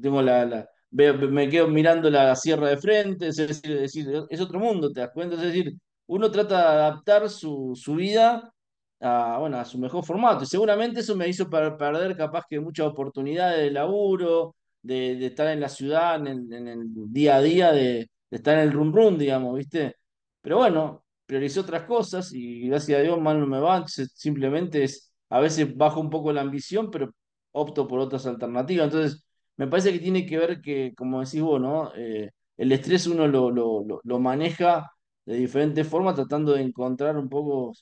tengo la, me quedo mirando la sierra de frente, es, decir, es otro mundo, ¿te das cuenta? Es decir, uno trata de adaptar su, vida a, bueno, a su mejor formato, y seguramente eso me hizo perder capaz que muchas oportunidades de laburo, de, estar en la ciudad, en el, día a día, de, estar en el rum digamos, viste. Pero bueno, prioricé otras cosas y gracias a Dios mal no me va, simplemente es, a veces bajo un poco la ambición, pero opto por otras alternativas. Entonces, me parece que tiene que ver que, como decís vos, ¿no? Eh, el estrés uno lo, maneja de diferentes formas, tratando de encontrar un poco,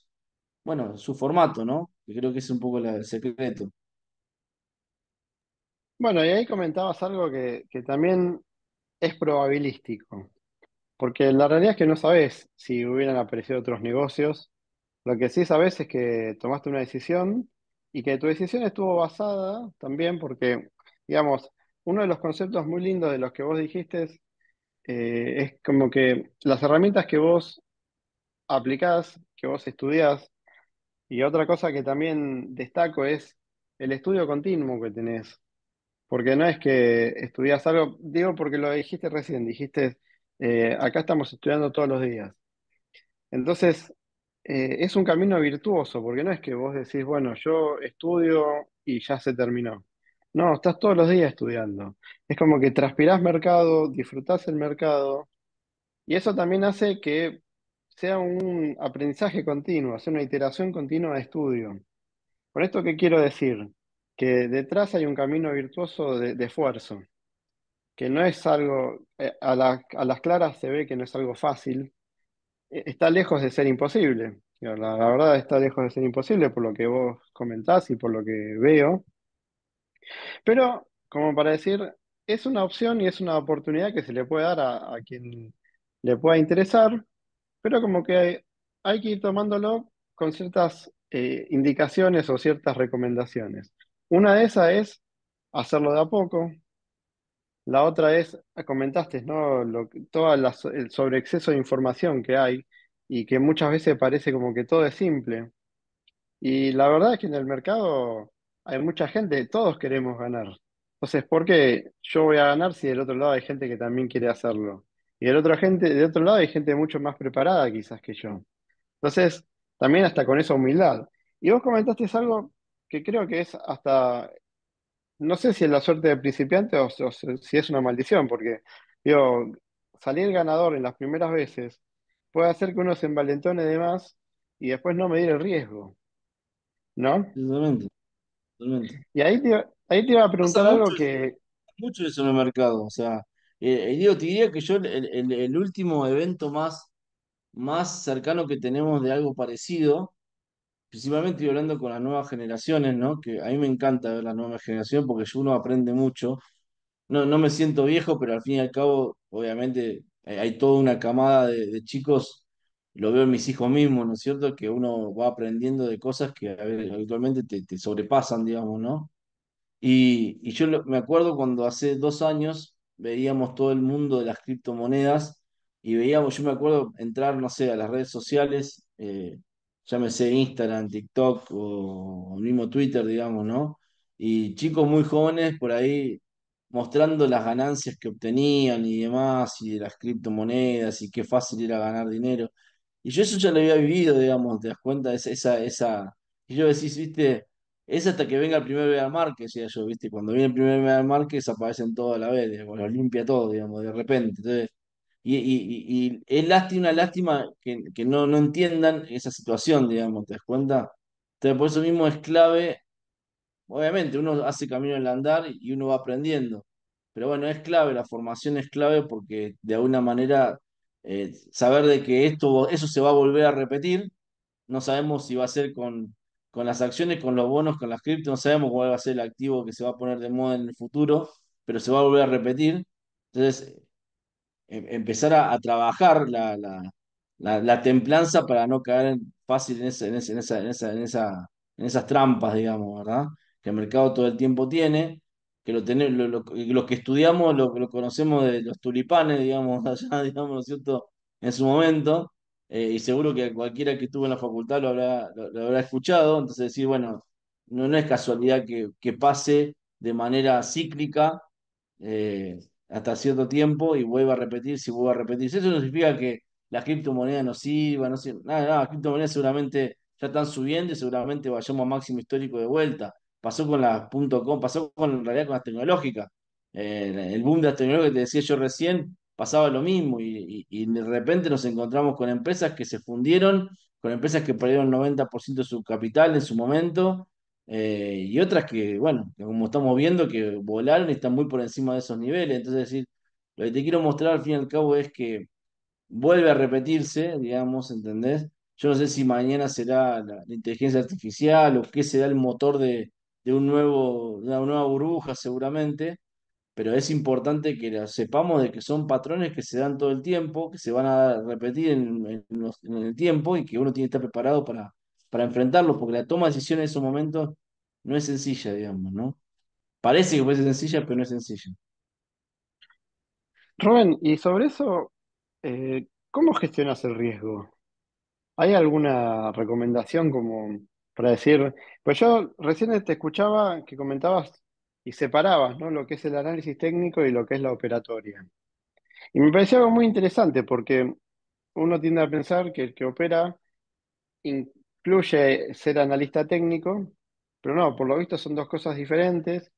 bueno, su formato, ¿no? Que creo que es un poco el secreto. Bueno, y ahí comentabas algo que, que también es probabilístico. Porque la realidad es que no sabes si hubieran aparecido otros negocios. Lo que sí sabes es que tomaste una decisión y que tu decisión estuvo basada también porque, digamos, uno de los conceptos muy lindos de los que vos dijiste eh, es, como que las herramientas que vos aplicás, que vos estudiás, y otra cosa que también destaco es el estudio continuo que tenés. Porque no es que estudias algo, digo porque lo dijiste recién, dijiste eh, acá estamos estudiando todos los días. Entonces, eh, es un camino virtuoso, porque no es que vos decís, bueno, yo estudio y ya se terminó. No, estás todos los días estudiando. Es como que transpirás mercado, disfrutás el mercado, y eso también hace que sea un aprendizaje continuo, sea una iteración continua de estudio. por esto, ¿qué quiero decir? Que detrás hay un camino virtuoso de esfuerzo que no es algo, eh, a, las claras se ve que no es algo fácil, eh, está lejos de ser imposible. La, verdad está lejos de ser imposible por lo que vos comentás y por lo que veo. Pero, como para decir, es una opción y es una oportunidad que se le puede dar a, quien le pueda interesar, pero como que hay, que ir tomándolo con ciertas eh, indicaciones o ciertas recomendaciones. Una de esas es hacerlo de a poco, la otra es, comentaste, ¿no? todo el sobreexceso de información que hay y que muchas veces parece como que todo es simple. Y la verdad es que en el mercado hay mucha gente, todos queremos ganar. Entonces, ¿por qué yo voy a ganar si del otro lado hay gente que también quiere hacerlo? Y del otro, gente, del otro lado hay gente mucho más preparada quizás que yo. Entonces, también hasta con esa humildad. Y vos comentaste algo que creo que es hasta no sé si es la suerte de principiante o, si es una maldición, porque digo, salir ganador en las primeras veces puede hacer que uno se envalentone de más y después no medir el riesgo, ¿no? Exactamente. Y ahí te, ahí iba a preguntar algo que... Mucho eso en el mercado, o sea, eh, eh, te diría que yo el, el último evento más, más cercano que tenemos de algo parecido principalmente hablando con las nuevas generaciones, ¿no? Que a mí me encanta ver la nueva generación porque uno aprende mucho. No, no me siento viejo, pero al fin y al cabo, obviamente, hay, toda una camada de, chicos, lo veo en mis hijos mismos, ¿no es cierto? Que uno va aprendiendo de cosas que a habitualmente te, sobrepasan, digamos, ¿no? Y, yo me acuerdo cuando hace dos años veíamos todo el mundo de las criptomonedas y veíamos, yo me acuerdo entrar, no sé, a las redes sociales. Eh, me sé, Instagram, TikTok o, mismo Twitter, digamos, ¿no? Y chicos muy jóvenes por ahí mostrando las ganancias que obtenían y demás, y de las criptomonedas, y qué fácil era ganar dinero. Y yo eso ya lo había vivido, digamos, te das cuenta, esa, esa, Y yo decís, viste, es hasta que venga el primer Bear Market, decía yo, viste, cuando viene el primer Bear Market aparecen todos a la vez, digamos, los limpia todo, digamos, de repente. Entonces, y, es lástima, una lástima que, que, no, no entiendan esa situación, digamos, ¿te das cuenta? Entonces, por eso mismo es clave, obviamente, uno hace camino al andar y uno va aprendiendo, pero bueno, es clave, la formación es clave porque de alguna manera eh, saber de que esto, eso se va a volver a repetir, no sabemos si va a ser con, con las acciones, con los bonos, con las cripto, no sabemos cuál va a ser el activo que se va a poner de moda en el futuro, pero se va a volver a repetir. Entonces, Em, empezar a, trabajar la, la, templanza para no caer fácil en, esa, en, esa, en, esas trampas, digamos, ¿verdad? Que el mercado todo el tiempo tiene, que lo los que estudiamos lo, conocemos de los tulipanes, digamos, allá, digamos, cierto? En su momento, eh, y seguro que cualquiera que estuvo en la facultad lo habrá, lo, habrá escuchado, entonces decir, bueno, no, no es casualidad que, que pase de manera cíclica. Eh, hasta cierto tiempo y vuelvo a repetir, si vuelve a repetirse. Eso no significa que las criptomonedas no sirvan, no sirvan. Nada, nada, las criptomonedas seguramente ya están subiendo y seguramente vayamos a máximo histórico de vuelta. Pasó con las .com, pasó con, en realidad con las tecnológicas. Eh, el boom de las tecnológicas que te decía yo recién, pasaba lo mismo y, de repente nos encontramos con empresas que se fundieron, con empresas que perdieron el 90% de su capital en su momento eh, y otras que, bueno, como estamos viendo, que volaron y están muy por encima de esos niveles. Entonces, decir, lo que te quiero mostrar al fin y al cabo es que vuelve a repetirse, digamos, ¿entendés? Yo no sé si mañana será la, inteligencia artificial o qué será el motor de, un nuevo, una nueva burbuja seguramente, pero es importante que sepamos de que son patrones que se dan todo el tiempo, que se van a repetir en, en el tiempo y que uno tiene que estar preparado para, para enfrentarlos, porque la toma de decisiones en esos momento no es sencilla, digamos, ¿no? Parece que puede ser sencilla, pero no es sencilla. Rubén, y sobre eso, eh, ¿cómo gestionas el riesgo? ¿Hay alguna recomendación como para decir? Pues yo recién te escuchaba que comentabas y separabas ¿no? lo que es el análisis técnico y lo que es la operatoria. Y me pareció algo muy interesante porque uno tiende a pensar que el que opera incluye ser analista técnico, pero no, por lo visto son dos cosas diferentes.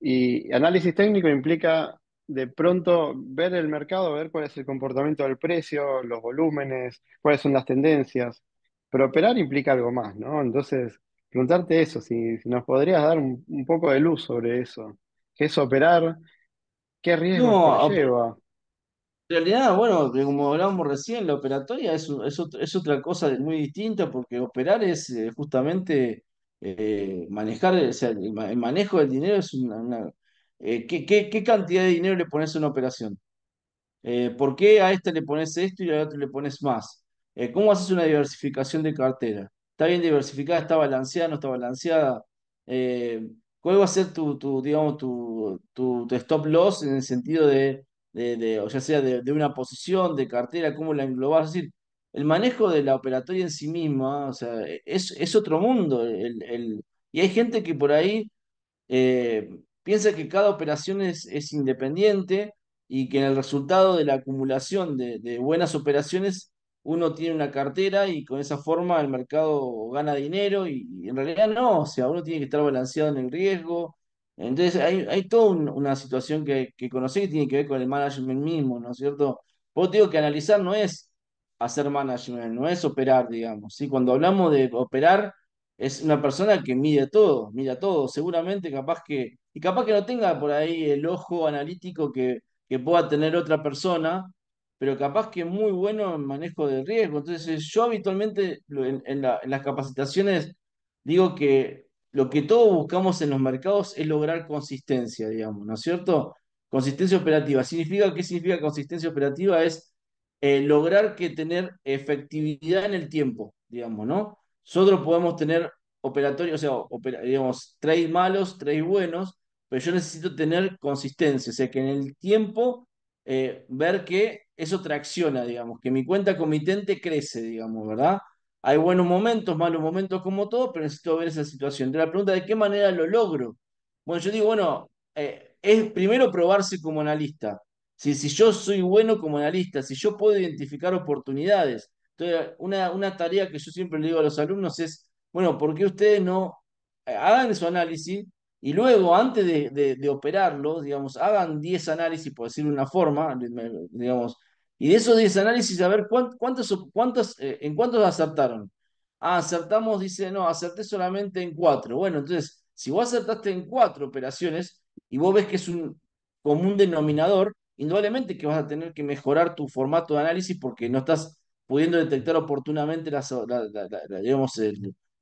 Y análisis técnico implica de pronto ver el mercado, ver cuál es el comportamiento del precio, los volúmenes, cuáles son las tendencias. Pero operar implica algo más, ¿no? Entonces, preguntarte eso, si, nos podrías dar un, poco de luz sobre eso. ¿Qué es operar? ¿Qué riesgo no, lleva? realidad, bueno, como hablábamos recién, la operatoria es, es, es otra cosa muy distinta porque operar es eh, justamente eh, manejar, o sea, el, manejo del dinero es una... Eh, ¿qué, cantidad de dinero le pones a una operación? Eh, ¿por qué a esta le pones esto y a otra le pones más? ¿cómo haces una diversificación de cartera? ¿Está bien diversificada? ¿Está balanceada? ¿No está balanceada? ¿cuál va a ser tu, digamos, tu, tu stop loss en el sentido de de, o ya sea de, una posición, de cartera, cómo la englobar. Es decir, el manejo de la operatoria en sí misma, ¿ah? o sea, e, es, otro mundo. y hay gente que por ahí eh, piensa que cada operación es, independiente y que en el resultado de la acumulación de, buenas operaciones uno tiene una cartera y con esa forma el mercado gana dinero y, y, en realidad no, o sea, uno tiene que estar balanceado en el riesgo, entonces hay, hay toda una situación que, que conocí que tiene que ver con el management mismo, ¿no es cierto? Vos digo que analizar no es hacer management, no es operar, digamos. Cuando hablamos de operar, es una persona que mide todo, mira todo, seguramente capaz que, y capaz que no tenga por ahí el ojo analítico que, que pueda tener otra persona, pero capaz que es muy bueno en manejo de riesgo. Entonces yo habitualmente en las capacitaciones digo que lo que todos buscamos en los mercados es lograr consistencia, digamos, ¿no es cierto? Consistencia operativa. ¿Significa, ¿Qué significa consistencia operativa? Es eh, lograr que tener efectividad en el tiempo, digamos, ¿no? Nosotros podemos tener operatorios, o sea, digamos, trades malos, trades buenos, pero yo necesito tener consistencia, o sea, que en el tiempo eh, ver que eso tracciona, digamos, que mi cuenta comitente crece, digamos, ¿verdad? Hay buenos momentos, malos momentos como todo, pero necesito ver esa situación. De la pregunta de qué manera lo logro. Bueno, yo digo, bueno, eh, es primero probarse como analista. Si, si yo soy bueno como analista, si yo puedo identificar oportunidades. Entonces, una, una tarea que yo siempre le digo a los alumnos es, bueno, ¿por qué ustedes no eh, hagan su análisis y luego, antes de, de operarlo, digamos, hagan 10 análisis, por decirlo de una forma, digamos, y de esos 10 análisis, a ver cuántos, cuántos, eh, en cuántos acertaron. Ah, acertamos, dice, no, acerté solamente en 4. Bueno, entonces, si vos acertaste en 4 operaciones y vos ves que es un común denominador, indudablemente que vas a tener que mejorar tu formato de análisis porque no estás pudiendo detectar oportunamente las,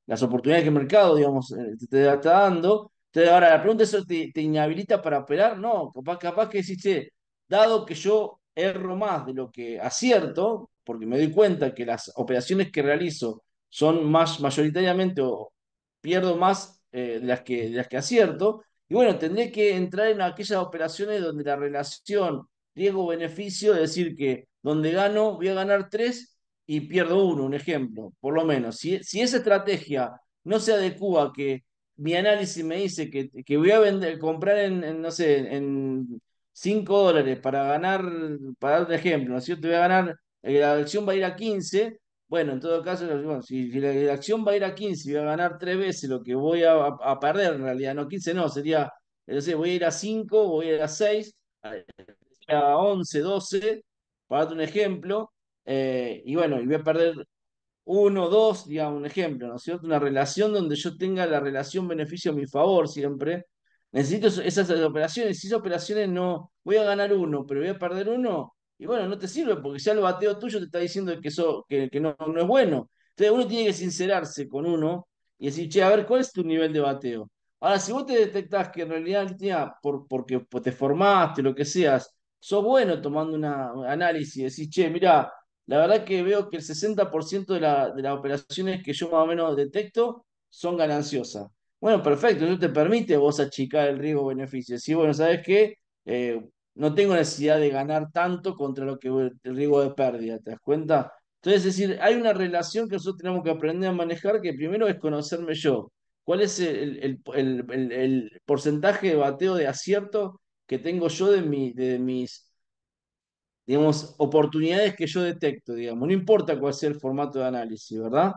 las oportunidades que el mercado digamos, eh, te está dando. Entonces, ahora la pregunta es, ¿te, te inhabilita para operar? No, capaz, capaz que decís, dado que yo erro más de lo que acierto, porque me doy cuenta que las operaciones que realizo son más mayoritariamente o pierdo más eh, de, las que, las que acierto. Y bueno, tendré que entrar en aquellas operaciones donde la relación riesgo-beneficio, es decir, que donde gano voy a ganar tres y pierdo uno, un ejemplo, por lo menos. Si, si esa estrategia no se adecua que mi análisis me dice que, voy a vender, comprar en, no sé, en 5 dólares para ganar, para dar un ejemplo, si yo te Voy a ganar, eh, la acción va a ir a 15, bueno, en todo caso, si, la, acción va a ir a 15 y voy a ganar tres veces lo que voy a, perder en realidad, no 15 no, sería, entonces eh, voy a ir a 5, voy a ir a 6, a 11, 12, para darte un ejemplo, eh, y bueno, y voy a perder 1, 2, digamos, un ejemplo, ¿no es cierto? Una relación donde yo tenga la relación beneficio a mi favor siempre, necesito esas operaciones. Si esas operaciones no, voy a ganar uno, pero voy a perder uno, y bueno, no te sirve porque ya el bateo tuyo te está diciendo que, eso, que, no, no es bueno. Entonces uno tiene que sincerarse con uno y decir, che, a ver, ¿cuál es tu nivel de bateo? Ahora, si vos te detectás que en realidad, ah, por, porque te formaste, lo que seas, sos bueno tomando un análisis, decís, che, mira, la verdad que veo que el 60% de, la, de las operaciones que yo más o menos detecto son gananciosas. Bueno, perfecto, eso te permite vos achicar el riesgo-beneficio. Si bueno, ¿sabes qué? Eh, no tengo necesidad de ganar tanto contra lo que el riesgo de pérdida, ¿te das cuenta? Entonces, es decir, hay una relación que nosotros tenemos que aprender a manejar, que primero es conocerme yo. ¿Cuál es el, porcentaje de bateo de acierto que tengo yo de, de mis, digamos, oportunidades que yo detecto, digamos? No importa cuál sea el formato de análisis, ¿verdad?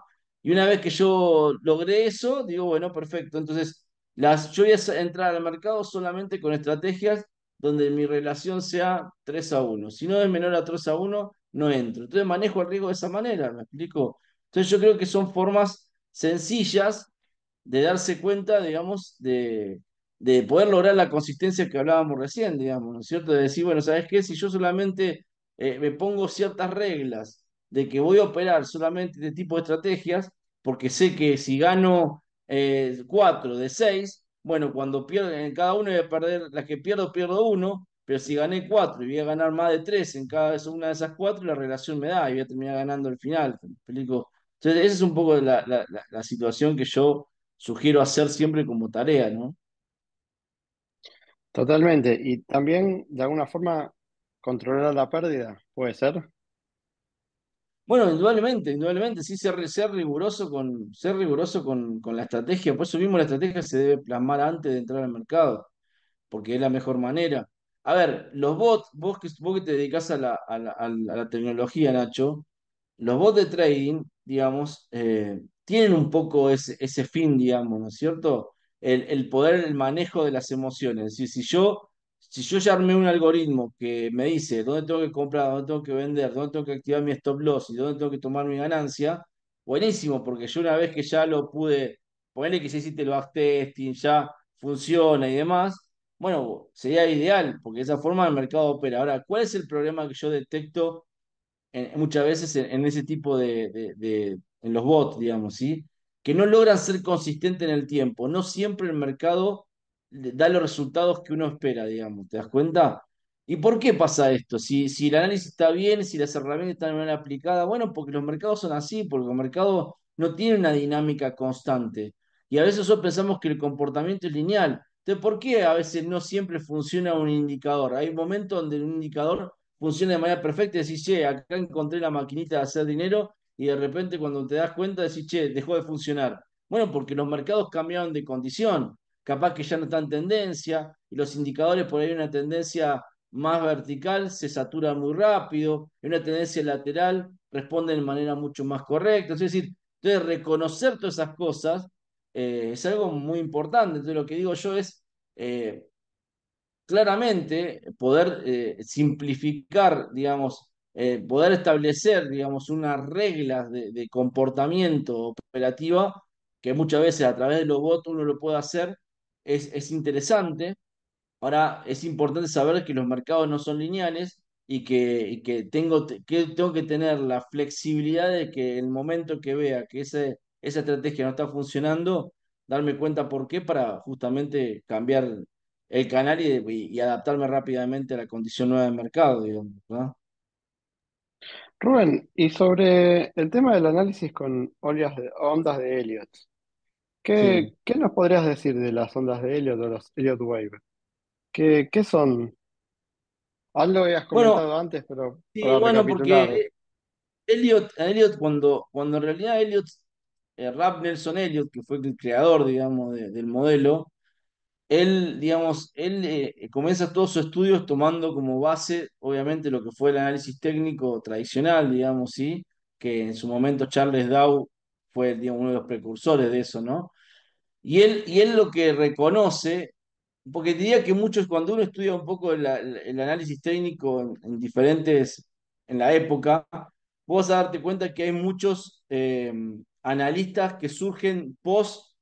Y una vez que yo logré eso, digo, bueno, perfecto. Entonces, las, yo voy a entrar al mercado solamente con estrategias donde mi relación sea 3 a 1. Si no es menor a 3 a 1, no entro. Entonces manejo el riesgo de esa manera, ¿me explico? Entonces yo creo que son formas sencillas de darse cuenta, digamos, de, de poder lograr la consistencia que hablábamos recién, digamos, ¿no es cierto? De decir, bueno, ¿sabes qué? Si yo solamente eh, me pongo ciertas reglas de que voy a operar solamente este tipo de estrategias, porque sé que si gano eh, cuatro de seis, bueno, cuando pierdo, en cada uno voy a perder, las que pierdo, pierdo uno, pero si gané cuatro y voy a ganar más de tres en cada una de esas cuatro, la relación me da y voy a terminar ganando el final. Entonces, esa es un poco la, la, la situación que yo sugiero hacer siempre como tarea, ¿no? Totalmente. Y también, de alguna forma, controlar la pérdida, ¿puede ser? Bueno, indudablemente, indudablemente, sí, ser, riguroso, con, ser riguroso con, la estrategia. Por eso mismo la estrategia se debe plasmar antes de entrar al mercado, porque es la mejor manera. A ver, los bots, vos que, que te dedicas a la, a, la, tecnología, Nacho, los bots de trading, digamos, eh, tienen un poco ese, fin, digamos, ¿no es cierto? El, el, poder, el manejo de las emociones. Es decir, si yo si yo ya armé un algoritmo que me dice dónde tengo que comprar, dónde tengo que vender, dónde tengo que activar mi stop loss y dónde tengo que tomar mi ganancia, buenísimo, porque yo una vez que ya lo pude, ponerle que se hiciste el testing ya funciona y demás, bueno, sería ideal, porque de esa forma el mercado opera. Ahora, ¿cuál es el problema que yo detecto muchas veces en, ese tipo de, en los bots, digamos, ¿sí? Que no logran ser consistentes en el tiempo. No siempre el mercado da los resultados que uno espera, digamos, ¿te das cuenta? ¿Y por qué pasa esto? Si, si el análisis está bien, si las herramientas están bien aplicadas, bueno, porque los mercados son así, porque el mercado no tiene una dinámica constante. Y a veces nosotros pensamos que el comportamiento es lineal. Entonces, ¿por qué a veces no siempre funciona un indicador? Hay momentos donde un indicador funciona de manera perfecta y decís, che, acá encontré la maquinita de hacer dinero y de repente cuando te das cuenta decís, che, dejó de funcionar. Bueno, porque los mercados cambiaron de condición capaz que ya no está en tendencia y los indicadores por ahí una tendencia más vertical se saturan muy rápido, en una tendencia lateral responden de manera mucho más correcta. Es decir, entonces reconocer todas esas cosas eh, es algo muy importante. Entonces lo que digo yo es eh, claramente poder eh, simplificar, digamos, poder establecer, digamos, unas reglas de, comportamiento operativa que muchas veces a través de los votos uno lo puede hacer es, interesante. Ahora, es importante saber que los mercados no son lineales y que, que, tengo, que tengo que tener la flexibilidad de que el momento que vea que ese, esa estrategia no está funcionando, darme cuenta por qué para justamente cambiar el canal y, adaptarme rápidamente a la condición nueva del mercado, Rubén, y sobre el tema del análisis con ondas de, ondas de Elliot, ¿Qué, nos podrías decir de las ondas de Elliot o los Elliot Wave? ¿Qué, son? Algo habías comentado antes, pero sí, bueno, porque Elliot, Elliot cuando, en realidad Elliot, eh, Rap Nelson Elliot, que fue el creador, digamos, del modelo, él, digamos, él eh, eh, comienza todos sus estudios tomando como base, obviamente, lo que fue el análisis técnico tradicional, digamos, ¿sí? Que en su momento Charles Dow fue, digamos, uno de los precursores de eso, ¿no? Y él, lo que reconoce, porque diría que muchos, cuando uno estudia un poco el, análisis técnico en, diferentes, en la época, vos vas a darte cuenta que hay muchos em, analistas que surgen post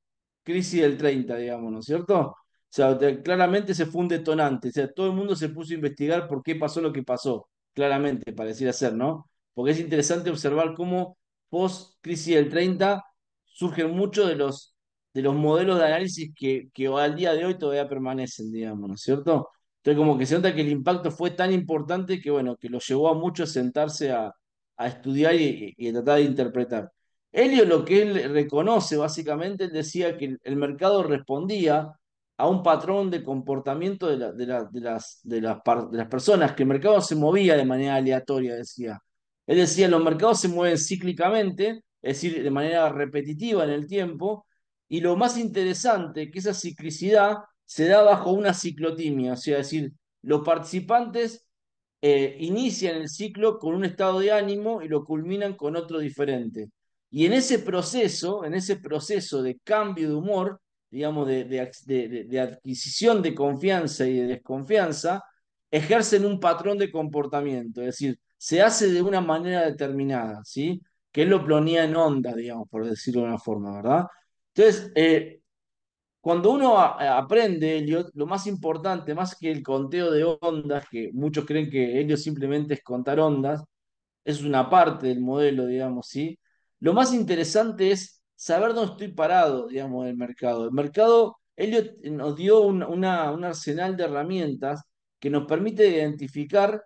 crisis del 30, digamos, ¿no es cierto? O sea, claramente se fue un detonante, o sea, todo el mundo se puso a investigar por qué pasó lo que pasó, claramente, pareciera ser, ¿no? Porque es interesante observar cómo post crisis del 30 surgen muchos de los de los modelos de análisis que, que al día de hoy todavía permanecen, digamos, ¿no es cierto? Entonces, como que se nota que el impacto fue tan importante que, bueno, que lo llevó a muchos sentarse a, estudiar y, a tratar de interpretar. Helio lo que él reconoce, básicamente, decía que el mercado respondía a un patrón de comportamiento de, las, de, las, de las personas, que el mercado se movía de manera aleatoria, decía. Él decía, los mercados se mueven cíclicamente, es decir, de manera repetitiva en el tiempo, y lo más interesante, que esa ciclicidad se da bajo una ciclotimia, o sea, es decir, los participantes eh, inician el ciclo con un estado de ánimo y lo culminan con otro diferente. Y en ese proceso, en ese proceso de cambio de humor, digamos, de, adquisición de confianza y de desconfianza, ejercen un patrón de comportamiento, es decir, se hace de una manera determinada, ¿sí? Que es lo plonía en onda, digamos, por decirlo de una forma, ¿verdad? Entonces, eh, cuando uno eh, aprende Elliot, lo más importante, más que el conteo de ondas, que muchos creen que Elliot simplemente es contar ondas, es una parte del modelo, digamos, ¿sí? Lo más interesante es saber dónde estoy parado, digamos, del mercado. El mercado, Elliot eh, nos dio un arsenal de herramientas que nos permite identificar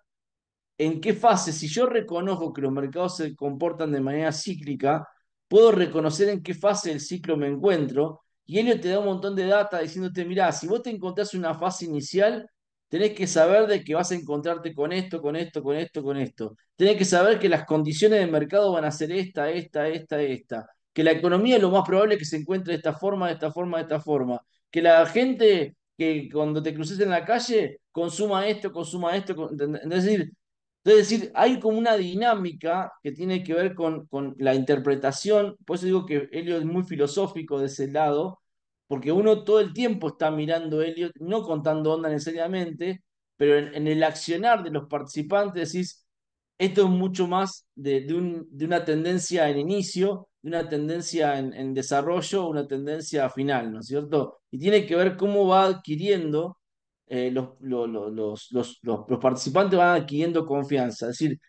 en qué fase, si yo reconozco que los mercados se comportan de manera cíclica, puedo reconocer en qué fase del ciclo me encuentro. Y Helio te da un montón de data diciéndote, mirá, si vos te encontrás una fase inicial, tenés que saber de que vas a encontrarte con esto, con esto, con esto, con esto. Tenés que saber que las condiciones de mercado van a ser esta, esta, esta, esta. Que la economía es lo más probable que se encuentre de esta forma, de esta forma, de esta forma. Que la gente que cuando te cruces en la calle consuma esto, consuma esto. Es decir, entonces, es decir, hay como una dinámica que tiene que ver con, con la interpretación, por eso digo que Elliot es muy filosófico de ese lado, porque uno todo el tiempo está mirando Elliot, no contando onda necesariamente, pero en, el accionar de los participantes decís, esto es mucho más de, una tendencia en inicio, de una tendencia en, en, desarrollo, una tendencia final, ¿no es cierto? Y tiene que ver cómo va adquiriendo eh, los, participantes van adquiriendo confianza. Es decir,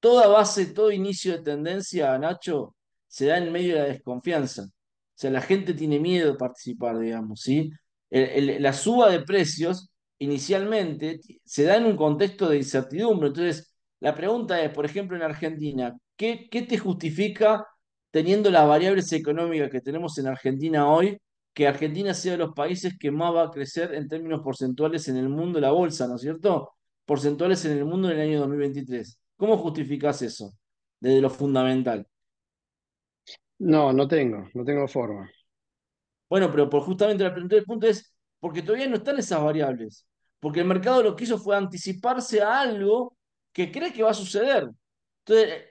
toda base, todo inicio de tendencia, Nacho, se da en medio de la desconfianza. O sea, la gente tiene miedo de participar, digamos, ¿sí? la suba de precios inicialmente se da en un contexto de incertidumbre. Entonces, la pregunta es, por ejemplo, en Argentina, ¿qué, qué te justifica teniendo las variables económicas que tenemos en Argentina hoy que Argentina sea de los países que más va a crecer en términos porcentuales en el mundo de la bolsa, ¿no es cierto? Porcentuales en el mundo en el año 2023. ¿Cómo justificas eso desde lo fundamental? No, no tengo, no tengo forma. Bueno, pero justamente la pregunta del punto es, porque todavía no están esas variables, porque el mercado lo que hizo fue anticiparse a algo que cree que va a suceder. Entonces,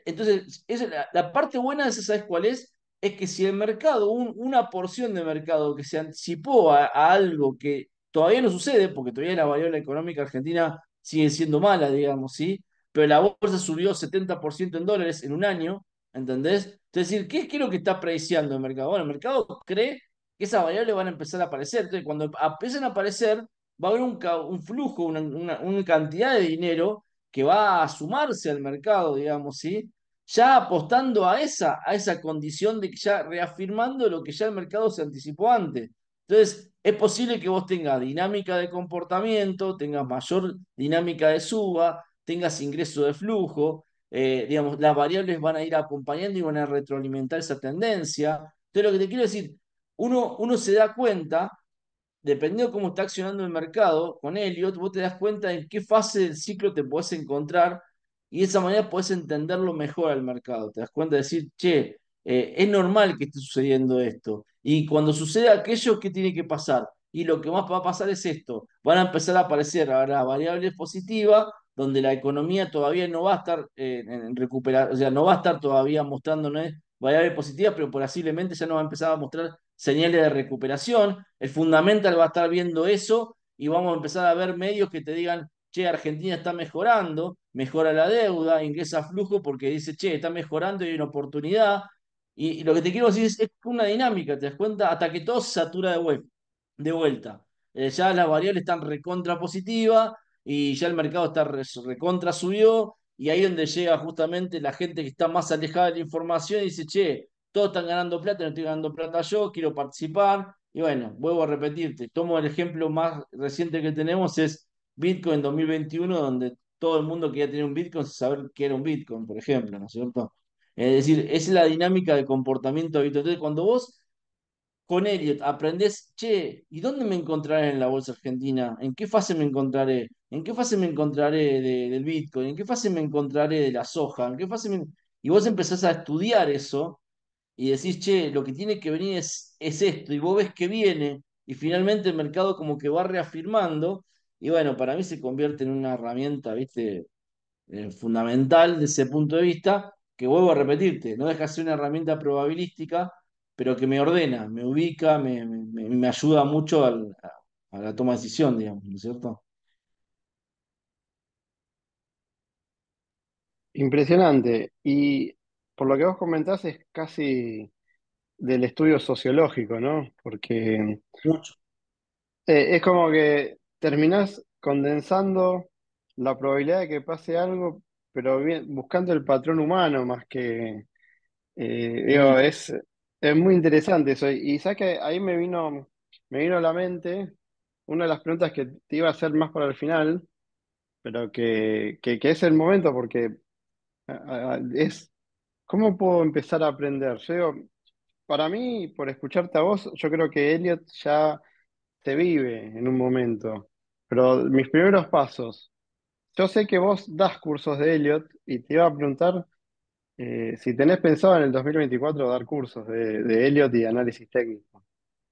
entonces la, parte buena de esa, ¿sabes cuál es? es que si el mercado, una porción de mercado que se anticipó a, algo que todavía no sucede, porque todavía la variable económica argentina sigue siendo mala, digamos, ¿sí? Pero la bolsa subió 70% en dólares en un año, ¿entendés? Es decir, ¿qué, es lo que está prediciando el mercado? Bueno, el mercado cree que esas variables van a empezar a aparecer. Entonces, cuando empiecen a aparecer, va a haber un, flujo, una cantidad de dinero que va a sumarse al mercado, digamos, ¿sí? ya apostando a esa, a esa condición de que ya reafirmando lo que ya el mercado se anticipó antes. Entonces, es posible que vos tengas dinámica de comportamiento, tengas mayor dinámica de suba, tengas ingreso de flujo, eh, digamos, las variables van a ir acompañando y van a retroalimentar esa tendencia. Entonces, lo que te quiero decir, uno, uno se da cuenta, dependiendo de cómo está accionando el mercado, con Elliot, vos te das cuenta en qué fase del ciclo te puedes encontrar y de esa manera puedes entenderlo mejor al mercado. Te das cuenta de decir, che, eh, es normal que esté sucediendo esto. Y cuando suceda aquello, ¿qué tiene que pasar? Y lo que más va a pasar es esto. Van a empezar a aparecer ahora variables positivas donde la economía todavía no va a estar eh, en recuperar, o sea, no va a estar todavía mostrándonos variables positivas, pero posiblemente ya no va a empezar a mostrar señales de recuperación. El fundamental va a estar viendo eso y vamos a empezar a ver medios que te digan, che, Argentina está mejorando, mejora la deuda, ingresa flujo porque dice, che, está mejorando y hay una oportunidad. Y, lo que te quiero decir es, que es, una dinámica, ¿te das cuenta? Hasta que todo se satura de, vuelta. Eh, ya las variables están recontra positivas y ya el mercado está recontra subió y ahí donde llega justamente la gente que está más alejada de la información y dice, che, todos están ganando plata, no estoy ganando plata yo, quiero participar. Y bueno, vuelvo a repetirte, tomo el ejemplo más reciente que tenemos, es Bitcoin en 2021, donde todo el mundo quería tener un Bitcoin sin saber qué era un Bitcoin, por ejemplo, ¿no es cierto? Es decir, es la dinámica de comportamiento habitual. Entonces, cuando vos con Elliot aprendés, che, ¿y dónde me encontraré en la bolsa argentina? ¿En qué fase me encontraré? ¿En qué fase me encontraré del Bitcoin? ¿En qué fase me encontraré de la soja? ¿En qué fase me... Y vos empezás a estudiar eso y decís, che, lo que tiene que venir es, es esto, y vos ves que viene, y finalmente el mercado como que va reafirmando, y bueno, para mí se convierte en una herramienta, viste, eh, fundamental de ese punto de vista, que vuelvo a repetirte, no deja de ser una herramienta probabilística, pero que me ordena, me ubica, me, me, ayuda mucho a la toma de decisión, digamos, ¿no es cierto? Impresionante. Y por lo que vos comentás es casi del estudio sociológico, ¿no? Porque eh, es como que terminas condensando la probabilidad de que pase algo, pero buscando el patrón humano más que... Eh, es, es muy interesante eso. Y sabes que ahí me vino, me vino a la mente una de las preguntas que te iba a hacer más para el final, pero que, que, que es el momento, porque es, ¿cómo puedo empezar a aprender? Yo para mí, por escucharte a vos, yo creo que Elliot ya te vive en un momento. Pero mis primeros pasos. Yo sé que vos das cursos de Elliot y te iba a preguntar eh, si tenés pensado en el 2024 dar cursos de, Elliot y análisis técnico.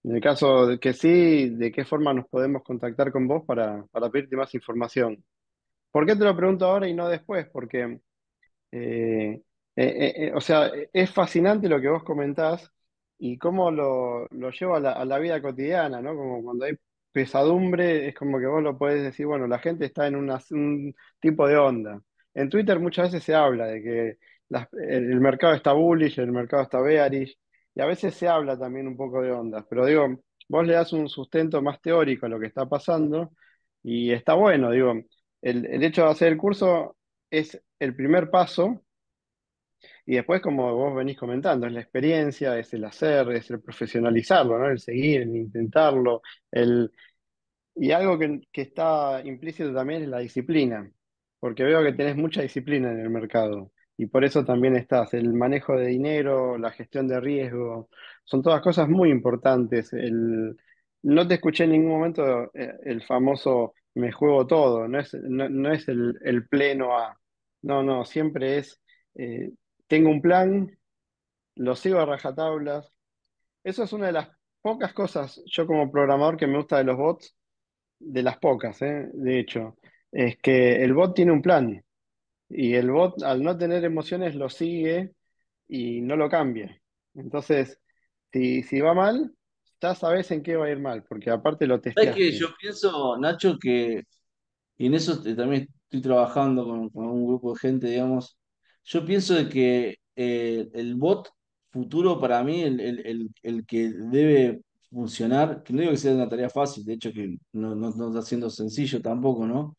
En el caso de que sí, ¿de qué forma nos podemos contactar con vos para, pedirte más información? ¿Por qué te lo pregunto ahora y no después? Porque, eh, eh, o sea, es fascinante lo que vos comentás y cómo lo, lo llevo a la, a la, vida cotidiana, ¿no? Como cuando hay pesadumbre es como que vos lo podés decir, bueno, la gente está en un tipo de onda. En Twitter muchas veces se habla de que el, mercado está bullish, el mercado está bearish, y a veces se habla también un poco de ondas, pero digo, vos le das un sustento más teórico a lo que está pasando y está bueno, digo, el hecho de hacer el curso es el primer paso y después, como vos venís comentando, es la experiencia, es el hacer, es el profesionalizarlo, el seguir, el intentarlo. El... Y algo que, está implícito también es la disciplina, porque veo que tenés mucha disciplina en el mercado y por eso también estás. El manejo de dinero, la gestión de riesgo, son todas cosas muy importantes. no te escuché en ningún momento eh, el famoso me juego todo, no es, es el, pleno A. No, no, siempre es eh, tengo un plan, lo sigo a rajatablas. Eso es una de las pocas cosas, yo como programador que me gusta de los bots, de las pocas, ¿eh? de hecho, es que el bot tiene un plan y el bot al no tener emociones lo sigue y no lo cambia. Entonces, si, va mal, ya sabes en qué va a ir mal, porque aparte lo Es que yo pienso, Nacho, que en eso también estoy trabajando con un grupo de gente, digamos, yo pienso que eh, el bot futuro para mí, el, que debe funcionar, que no digo que sea una tarea fácil, de hecho que no, está siendo sencillo tampoco, ¿no?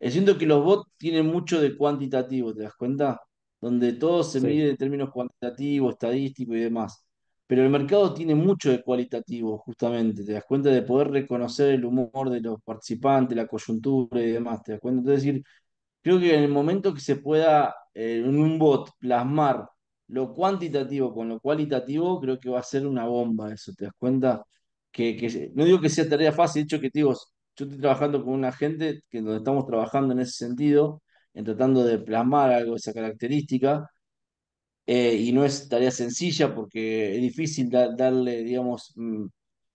Eh, siento que los bots tienen mucho de cuantitativo, ¿te das cuenta? Donde todo se mide en términos cuantitativos, estadísticos y demás. Pero el mercado tiene mucho de cualitativo, justamente. Te das cuenta de poder reconocer el humor de los participantes, la coyuntura y demás. Te das cuenta. Entonces, decir, creo que en el momento que se pueda eh, en un bot plasmar lo cuantitativo con lo cualitativo, creo que va a ser una bomba eso, ¿te das cuenta? Que, que no digo que sea tarea fácil, de hecho que digo, yo estoy trabajando con una gente que donde estamos trabajando en ese sentido, en tratando de plasmar algo de esa característica, eh, y no es tarea sencilla porque es difícil darle, digamos, mm,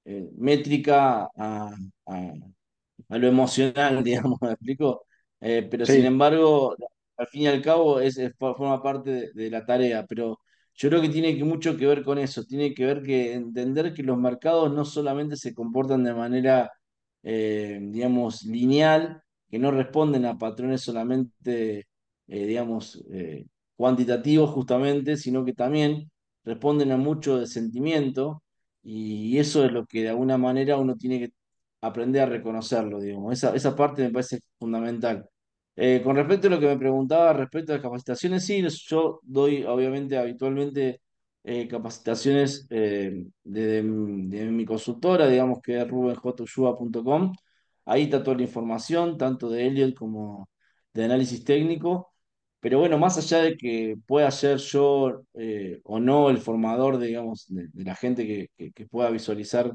eh, métrica a, a, lo emocional, digamos, ¿me explico? pero sin embargo, al fin y al cabo es, forma parte de, la tarea, pero yo creo que tiene que, mucho que ver con eso, tiene que ver que entender que los mercados no solamente se comportan de manera, eh, digamos, lineal, que no responden a patrones solamente, eh, digamos, eh, cuantitativos justamente, sino que también responden a mucho de sentimiento y, eso es lo que de alguna manera uno tiene que aprender a reconocerlo, digamos. Esa, esa parte me parece fundamental. Eh, con respecto a lo que me preguntaba respecto a las capacitaciones, sí, yo doy obviamente habitualmente eh, capacitaciones eh, de, mi consultora, digamos que es rubenjotuyuba.com. Ahí está toda la información, tanto de Elliot como de análisis técnico. Pero bueno, más allá de que pueda ser yo o no el formador, digamos, de, la gente que, pueda visualizar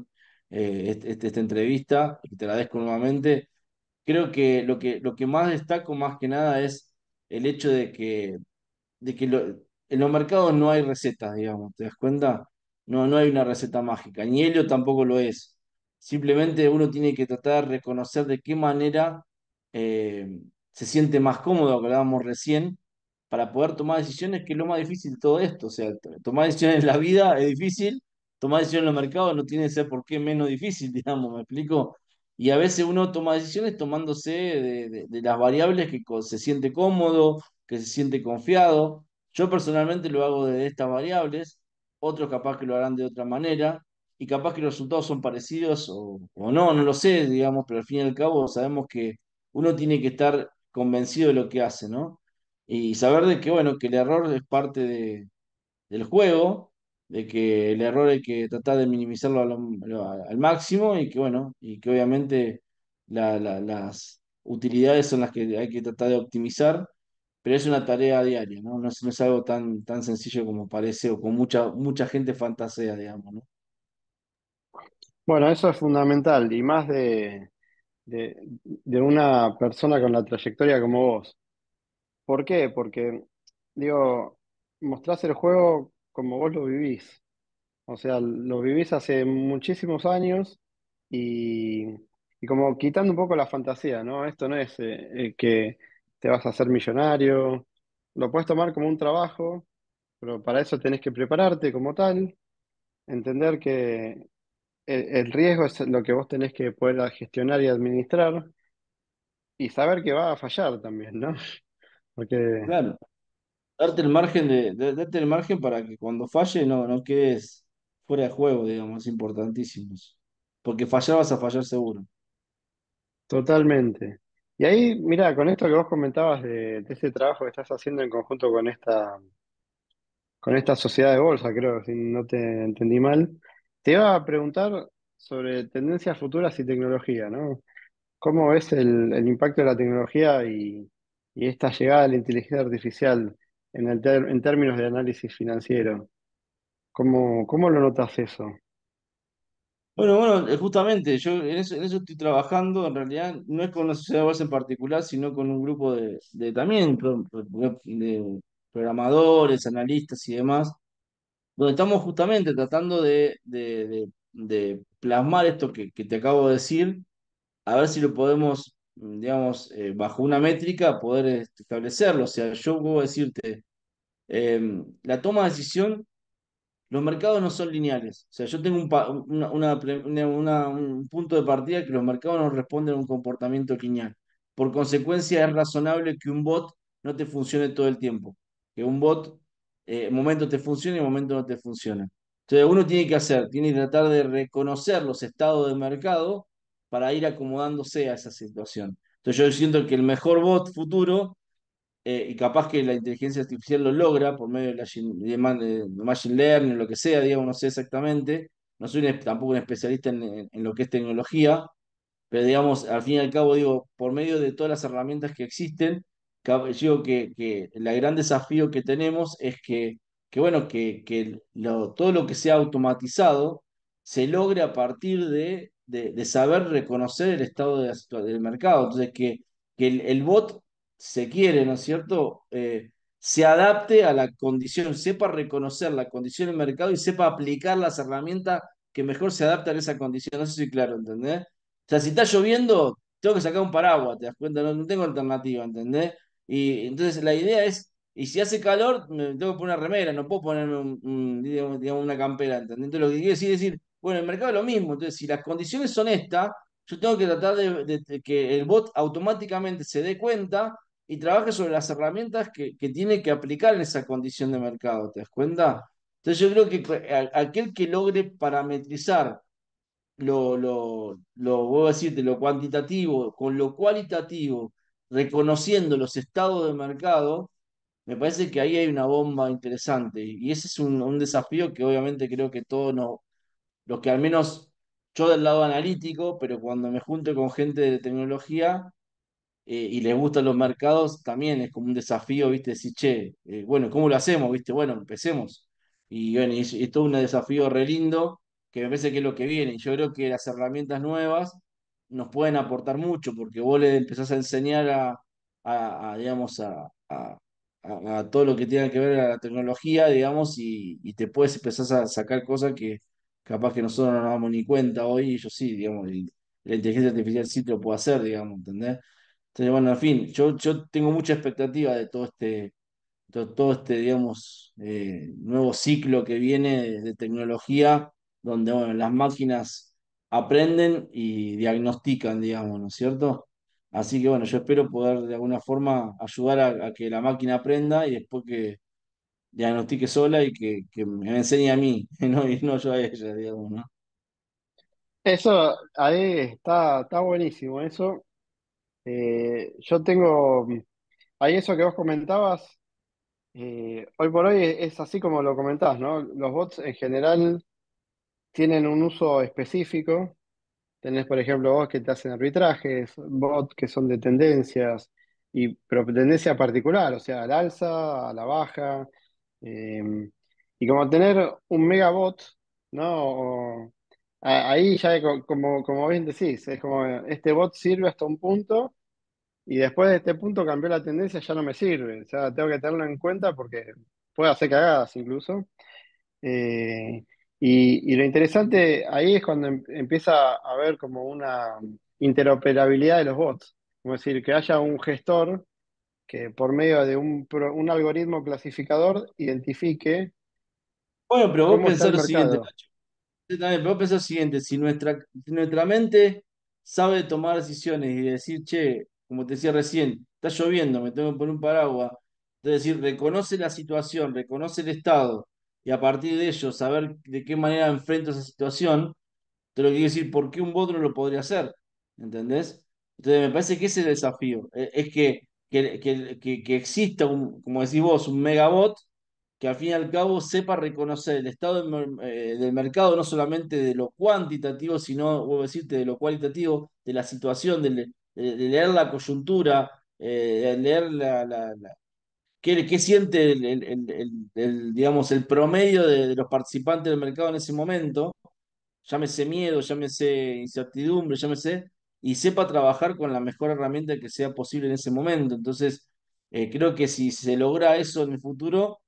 este, este, esta entrevista, y te agradezco nuevamente, creo que lo que, lo que más destaco más que nada es el hecho de que, de que en los mercados no hay recetas, digamos, ¿te das cuenta? No, no hay una receta mágica, ni Helio tampoco lo es. Simplemente uno tiene que tratar de reconocer de qué manera eh, se siente más cómodo, que hablábamos recién, para poder tomar decisiones, que es lo más difícil todo esto. O sea, tomar decisiones en la vida es difícil, tomar decisiones en los mercados no tiene que ser por qué menos difícil, digamos, ¿me explico? y a veces uno toma decisiones tomándose de, las variables que se siente cómodo, que se siente confiado. Yo personalmente lo hago de estas variables, otros capaz que lo harán de otra manera y capaz que los resultados son parecidos o, no, no lo sé, digamos, pero al fin y al cabo sabemos que uno tiene que estar convencido de lo que hace, ¿no? Y saber de que, bueno, que el error es parte del juego de que el error hay que tratar de minimizarlo al, máximo y que bueno, y que obviamente las utilidades son las que hay que tratar de optimizar, pero es una tarea diaria, ¿no? No es, algo tan, tan sencillo como parece o con mucha, mucha gente fantasea, digamos, ¿no? Bueno, eso es fundamental y más de, de una persona con la trayectoria como vos. ¿Por qué? Porque, digo, mostrás el juego como vos lo vivís. O sea, lo vivís hace muchísimos años y, como quitando un poco la fantasía, ¿no? Esto no es eh, eh, que te vas a hacer millonario, lo puedes tomar como un trabajo, pero para eso tenés que prepararte como tal, entender que el, riesgo es lo que vos tenés que poder gestionar y administrar y saber que va a fallar también, ¿no? Porque claro darte el margen de, margen para que cuando falle no, no quedes fuera de juego, digamos, importantísimos Porque fallabas a fallar seguro. Totalmente. Y ahí, mira, con esto que vos comentabas de, este trabajo que estás haciendo en conjunto con esta, con esta sociedad de bolsa, creo, si no te entendí mal, te iba a preguntar sobre tendencias futuras y tecnología, ¿no? ¿Cómo ves el, impacto de la tecnología y, y esta llegada de la inteligencia artificial? en, términos de análisis financiero. ¿Cómo, cómo lo notas eso? Bueno, bueno, eh, justamente, yo en eso, estoy trabajando, en realidad no es con la sociedad de en particular, sino con un grupo de, también de programadores, analistas y demás, donde estamos justamente tratando de, de, plasmar esto que, que, te acabo de decir, a ver si lo podemos Mm, digamos, eh, bajo una métrica, poder este, establecerlo. O sea, yo puedo decirte, em, la toma de decisión, los mercados no son lineales. O sea, yo tengo un, punto de partida que los mercados no responden a un comportamiento lineal. Por consecuencia, es razonable que un bot no te funcione todo el tiempo. Que un bot, eh, momento te funcione y momento no te funciona. Entonces, uno tiene que hacer, tiene que tratar de reconocer los estados de mercado para ir acomodándose a esa situación. Entonces yo siento que el mejor bot futuro, eh, y capaz que la inteligencia artificial lo logra por medio de, la, Machine Learning o lo que sea, digamos, no sé exactamente, no soy tampoco un especialista en, lo que es tecnología, pero digamos, al fin y al cabo, digo, por medio de todas las herramientas que existen, digo que, que el gran desafío que tenemos es que, que bueno, que, que todo lo que sea automatizado se logre a partir de de, saber reconocer el estado del mercado. Entonces, que, que el, bot se quiere, ¿no es cierto? Eh, se adapte a la condición, sepa reconocer la condición del mercado y sepa aplicar las herramientas que mejor se adaptan a esa condición. No sé si claro, ¿entendés? O sea, si está lloviendo, tengo que sacar un paraguas, ¿te das cuenta? No, tengo alternativa, ¿entendés? Y entonces la idea es, y si hace calor, me tengo que poner una remera, no puedo ponerme digamos, una campera, ¿entendés? Entonces lo que quiero decir es decir, bueno, el mercado es lo mismo, entonces si las condiciones son estas, yo tengo que tratar de, que el bot automáticamente se dé cuenta y trabaje sobre las herramientas que, tiene que aplicar en esa condición de mercado, ¿te das cuenta? Entonces yo creo que aquel que logre parametrizar lo, lo, lo, voy a decirte, lo cuantitativo con lo cualitativo, reconociendo los estados de mercado, me parece que ahí hay una bomba interesante. Y ese es un, un desafío que obviamente creo que todos nos, los que al menos yo del lado analítico, pero cuando me junto con gente de tecnología eh, y les gustan los mercados, también es como un desafío, ¿viste? Decir, che, eh, bueno, ¿cómo lo hacemos? ¿Viste? Bueno, empecemos. Y bueno, es, todo un desafío re lindo, que me parece que es lo que viene. Yo creo que las herramientas nuevas nos pueden aportar mucho, porque vos le empezás a enseñar a, digamos, a, todo lo que tiene que ver a la tecnología, digamos, y, y te puedes empezar a sacar cosas que, capaz que nosotros no nos damos ni cuenta hoy, y yo sí, digamos, la inteligencia artificial sí te lo puede hacer, digamos, ¿entendés? Entonces, bueno, en fin, yo, yo tengo mucha expectativa de todo este, todo, este digamos, eh, nuevo ciclo que viene de, tecnología, donde, bueno, las máquinas aprenden y diagnostican, digamos, ¿no es cierto? Así que bueno, yo espero poder de alguna forma ayudar a que la máquina aprenda y después que, diagnostique sola y que, me enseñe a mí, ¿no? y no yo a ella, digamos, ¿no? Eso, ahí está, está buenísimo, eso. Eh, yo tengo, ahí eso que vos comentabas, eh, hoy por hoy es, así como lo comentás, ¿no? Los bots en general tienen un uso específico. Tenés, por ejemplo, Vos que te hacen arbitrajes, bots que son de tendencias, y, pero tendencia particular, o sea, al alza, a la baja, Em, y como tener un megabot, ¿no? ahí ya, como, como bien decís, es como este bot sirve hasta un punto y después de este punto cambió la tendencia, ya no me sirve. O sea, tengo que tenerlo en cuenta porque puede hacer cagadas incluso. Eh, y, lo interesante ahí es cuando em, empieza a haber como una interoperabilidad de los bots. Como decir, que haya un gestor que por medio de un, un algoritmo clasificador identifique. Bueno, pero vos pensás lo siguiente, Nacho. También, pero vos pensás lo siguiente: si nuestra, nuestra mente sabe tomar decisiones y decir, che, como te decía recién, está lloviendo, me tengo que poner un paraguas. Es decir, reconoce la situación, reconoce el estado y a partir de ello saber de qué manera enfrento esa situación, te lo que quiero decir, ¿por qué un voto no lo podría hacer? ¿Entendés? Entonces me parece que ese es el desafío. E, es que que, exista, como decís vos, un megabot que al fin y al cabo sepa reconocer el estado del, eh, mercado, no solamente de lo cuantitativo, sino, voy a decirte, de lo cualitativo, de la situación, de, leer la coyuntura, eh, de leer la, qué, siente el, digamos, el promedio de los participantes del mercado en ese momento, llámese miedo, llámese incertidumbre, llámese, y sepa trabajar con la mejor herramienta que sea posible en ese momento. Entonces, eh, creo que si se logra eso en el futuro,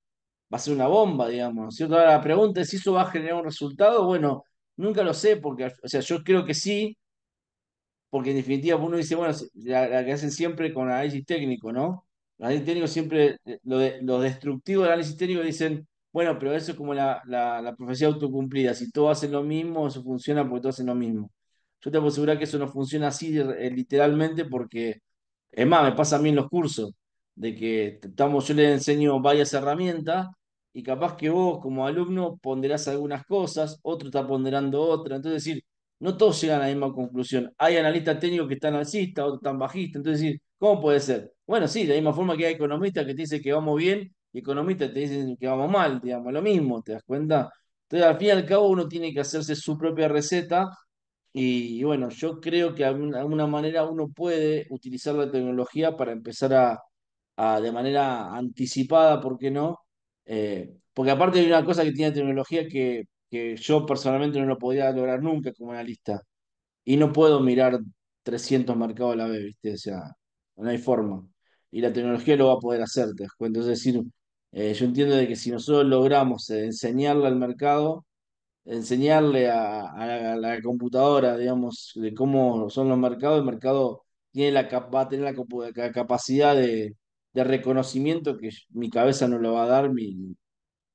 va a ser una bomba, digamos, Ahora la pregunta es si eso va a generar un resultado. Bueno, nunca lo sé, porque, o sea, yo creo que sí, porque en definitiva uno dice, bueno, la, que hacen siempre con análisis técnico, ¿no? El análisis técnico siempre, eh, lo, destructivo del análisis técnico dicen, bueno, pero eso es como la, la, la profecía autocumplida, si todos hacen lo mismo, eso funciona porque todos hacen lo mismo. Yo te puedo asegurar que eso no funciona así eh, literalmente porque, es más, me pasa a mí en los cursos, de que estamos, yo les enseño varias herramientas y capaz que vos como alumno ponderás algunas cosas, otro está ponderando otra, entonces decir, no todos llegan a la misma conclusión. Hay analistas técnicos que están alcistas, otros están bajistas, entonces decir, ¿cómo puede ser? Bueno, sí, de la misma forma que hay economistas que te dicen que vamos bien y economistas te dicen que vamos mal, digamos, lo mismo, ¿te das cuenta? Entonces, al fin y al cabo, uno tiene que hacerse su propia receta y bueno, yo creo que de alguna manera uno puede utilizar la tecnología para empezar a, de manera anticipada, ¿por qué no? Eh, porque aparte hay una cosa que tiene la tecnología que, yo personalmente no lo podía lograr nunca como analista. Y no puedo mirar 300 mercados a la vez, ¿viste? O sea, no hay forma. Y la tecnología lo va a poder hacer, ¿te Es decir, eh, yo entiendo de que si nosotros logramos eh, enseñarle al mercado, enseñarle a, la computadora, digamos, de cómo son los mercados, el mercado la, va a tener la, capacidad de, reconocimiento que mi cabeza no lo va a dar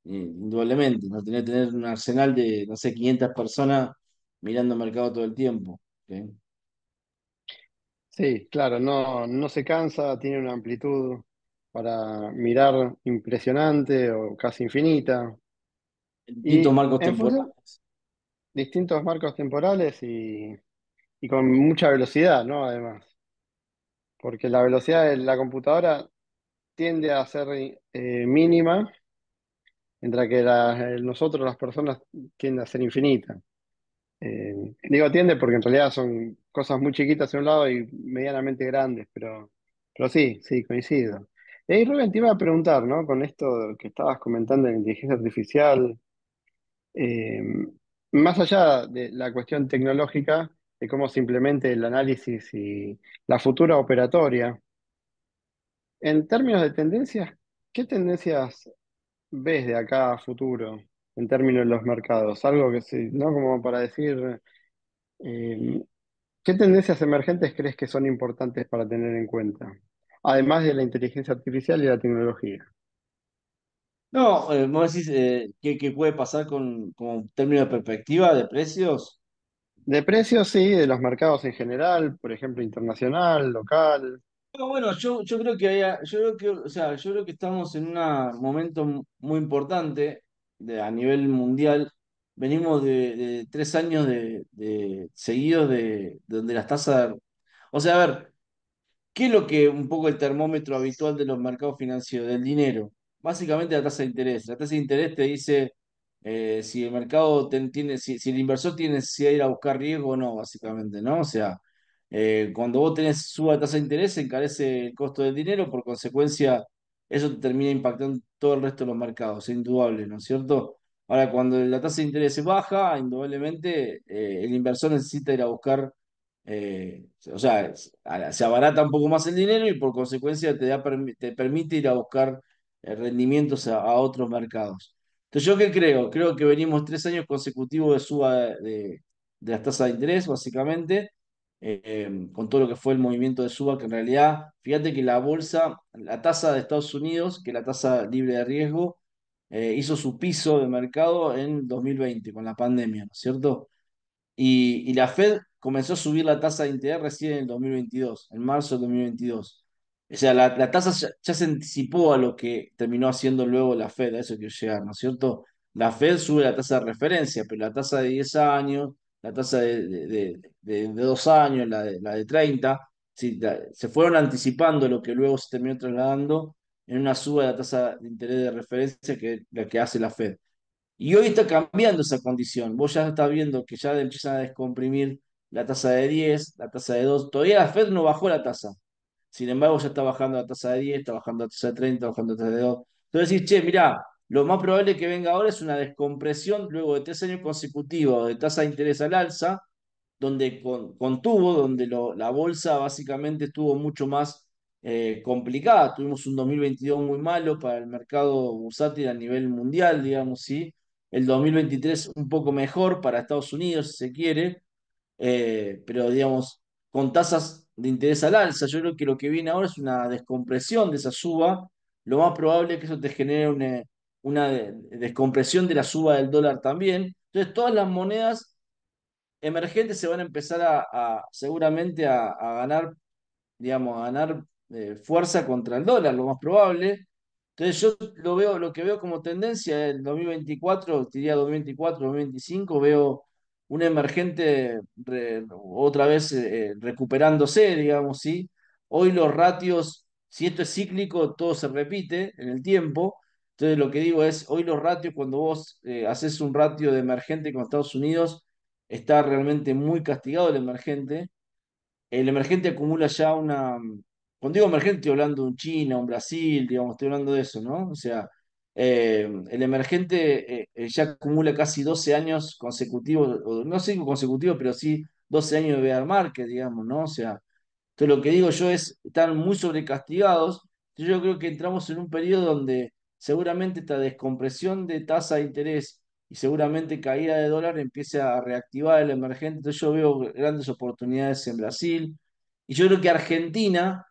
indudablemente. No tener, un arsenal de, no sé, 500 personas mirando el mercado todo el tiempo. Sí, claro, no, no se cansa, tiene una amplitud para mirar impresionante o casi infinita, Distintos marcos temporales. Distintos marcos temporales y, con mucha velocidad, ¿no? Además. Porque la velocidad de la computadora tiende a ser eh, mínima, mientras que nosotros, las personas, tiende a ser infinita. Eh, digo tiende porque en realidad son cosas muy chiquitas en un lado y medianamente grandes, pero, pero sí, sí, coincido. Y Rubén, te iba a preguntar, ¿no? Con esto que estabas comentando de inteligencia artificial, eh, más allá de la cuestión tecnológica, de cómo se implemente el análisis y la futura operatoria, en términos de tendencias, ¿qué tendencias ves de acá a futuro en términos de los mercados? Algo que sí, ¿no? Como para decir, eh, ¿qué tendencias emergentes crees que son importantes para tener en cuenta? Además de la inteligencia artificial y la tecnología. No, eh, vos decís eh, ¿qué, puede pasar con, con términos de perspectiva de precios. De precios, sí, de los mercados en general, por ejemplo, internacional, local. bueno, yo, yo creo que haya- yo creo que, o sea, yo creo que estamos en un momento muy importante a nivel mundial. Venimos de, tres años de seguidos de, donde las tasas. O sea, a ver, ¿qué es lo que un poco el termómetro habitual de los mercados financieros, del dinero? básicamente la tasa de interés. La tasa de interés te dice eh, si el mercado tiene, si, el inversor tiene necesidad de ir a buscar riesgo o no, básicamente, ¿no? O sea, eh, cuando vos tenés suba la tasa de interés, encarece el costo del dinero, por consecuencia, eso te termina impactando todo el resto de los mercados, es indudable, ¿no es cierto? Ahora, cuando la tasa de interés baja, indudablemente eh, el inversor necesita ir a buscar, o sea, se abarata un poco más el dinero y por consecuencia te, da, te permite ir a buscar rendimientos a, otros mercados. Entonces, ¿yo qué creo? Creo que venimos tres años consecutivos de suba de, las tasas de interés, básicamente, em, con todo lo que fue el movimiento de suba, que en realidad, fíjate que la bolsa, la tasa de Estados Unidos, que es la tasa libre de riesgo, eh, hizo su piso de mercado en 2020, con la pandemia, ¿no es cierto? Y, y la Fed comenzó a subir la tasa de interés recién en el 2022, en marzo de 2022. O sea, la, tasa ya, se anticipó a lo que terminó haciendo luego la Fed, a eso quiero llegar, ¿no es cierto? La Fed sube la tasa de referencia, pero la tasa de 10 años, la tasa de, de, 2 años, la de, la de 30, se fueron anticipando lo que luego se terminó trasladando en una suba de la tasa de interés de referencia que la que hace la Fed. Y hoy está cambiando esa condición. Vos ya estás viendo que ya empiezan a descomprimir la tasa de 10, la tasa de 2. Todavía la Fed no bajó la tasa, sin embargo, ya está bajando la tasa de 10, está bajando la tasa de 30, bajando la tasa de 2. Entonces decís, che, mirá, lo más probable que venga ahora es una descompresión luego de tres años consecutivos de tasa de interés al alza, donde con, contuvo, donde la bolsa básicamente estuvo mucho más eh, complicada. Tuvimos un 2022 muy malo para el mercado bursátil a nivel mundial, digamos, ¿sí? El 2023 un poco mejor para Estados Unidos, si se quiere, eh, pero digamos, con tasas de interés al alza. Yo creo que lo que viene ahora es una descompresión de esa suba. Lo más probable es que eso te genere eh, una, una descompresión de la suba del dólar también. Entonces, todas las monedas emergentes se van a empezar a, seguramente a, ganar, digamos, a ganar eh, fuerza contra el dólar, lo más probable. Entonces, yo lo veo, lo que veo como tendencia en 2024, diría 2024, 2025, veo un emergente otra vez eh, eh, recuperándose, digamos, ¿sí? Hoy los ratios, si esto es cíclico, todo se repite en el tiempo. Entonces lo que digo es, hoy los ratios, cuando vos eh, haces un ratio de emergente con Estados Unidos, está realmente muy castigado el emergente. El emergente acumula ya una... Cuando digo emergente, estoy hablando de un China, un Brasil, digamos, estoy hablando de eso, ¿no? O sea, eh, el emergente eh, eh, ya acumula casi 12 años consecutivos, no sé consecutivos, pero sí 12 años de Bear Market, digamos, ¿no? O sea, entonces lo que digo yo es, están muy sobrecastigados. Yo creo que entramos en un periodo donde seguramente esta descompresión de tasa de interés y seguramente caída de dólar empiece a reactivar el emergente. Entonces yo veo grandes oportunidades en Brasil. Y yo creo que Argentina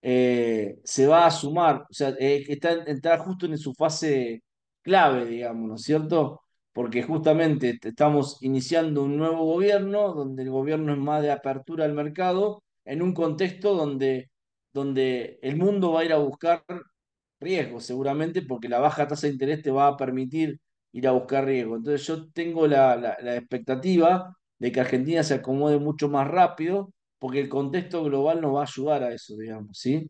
eh, se va a sumar, o sea, eh, está, entrar justo en su fase clave, digamos, ¿no es cierto? Porque justamente estamos iniciando un nuevo gobierno, donde el gobierno es más de apertura al mercado, en un contexto donde, donde el mundo va a ir a buscar riesgo, seguramente, porque la baja tasa de interés te va a permitir ir a buscar riesgo. Entonces yo tengo la expectativa de que Argentina se acomode mucho más rápido porque el contexto global no va a ayudar a eso, digamos, ¿sí?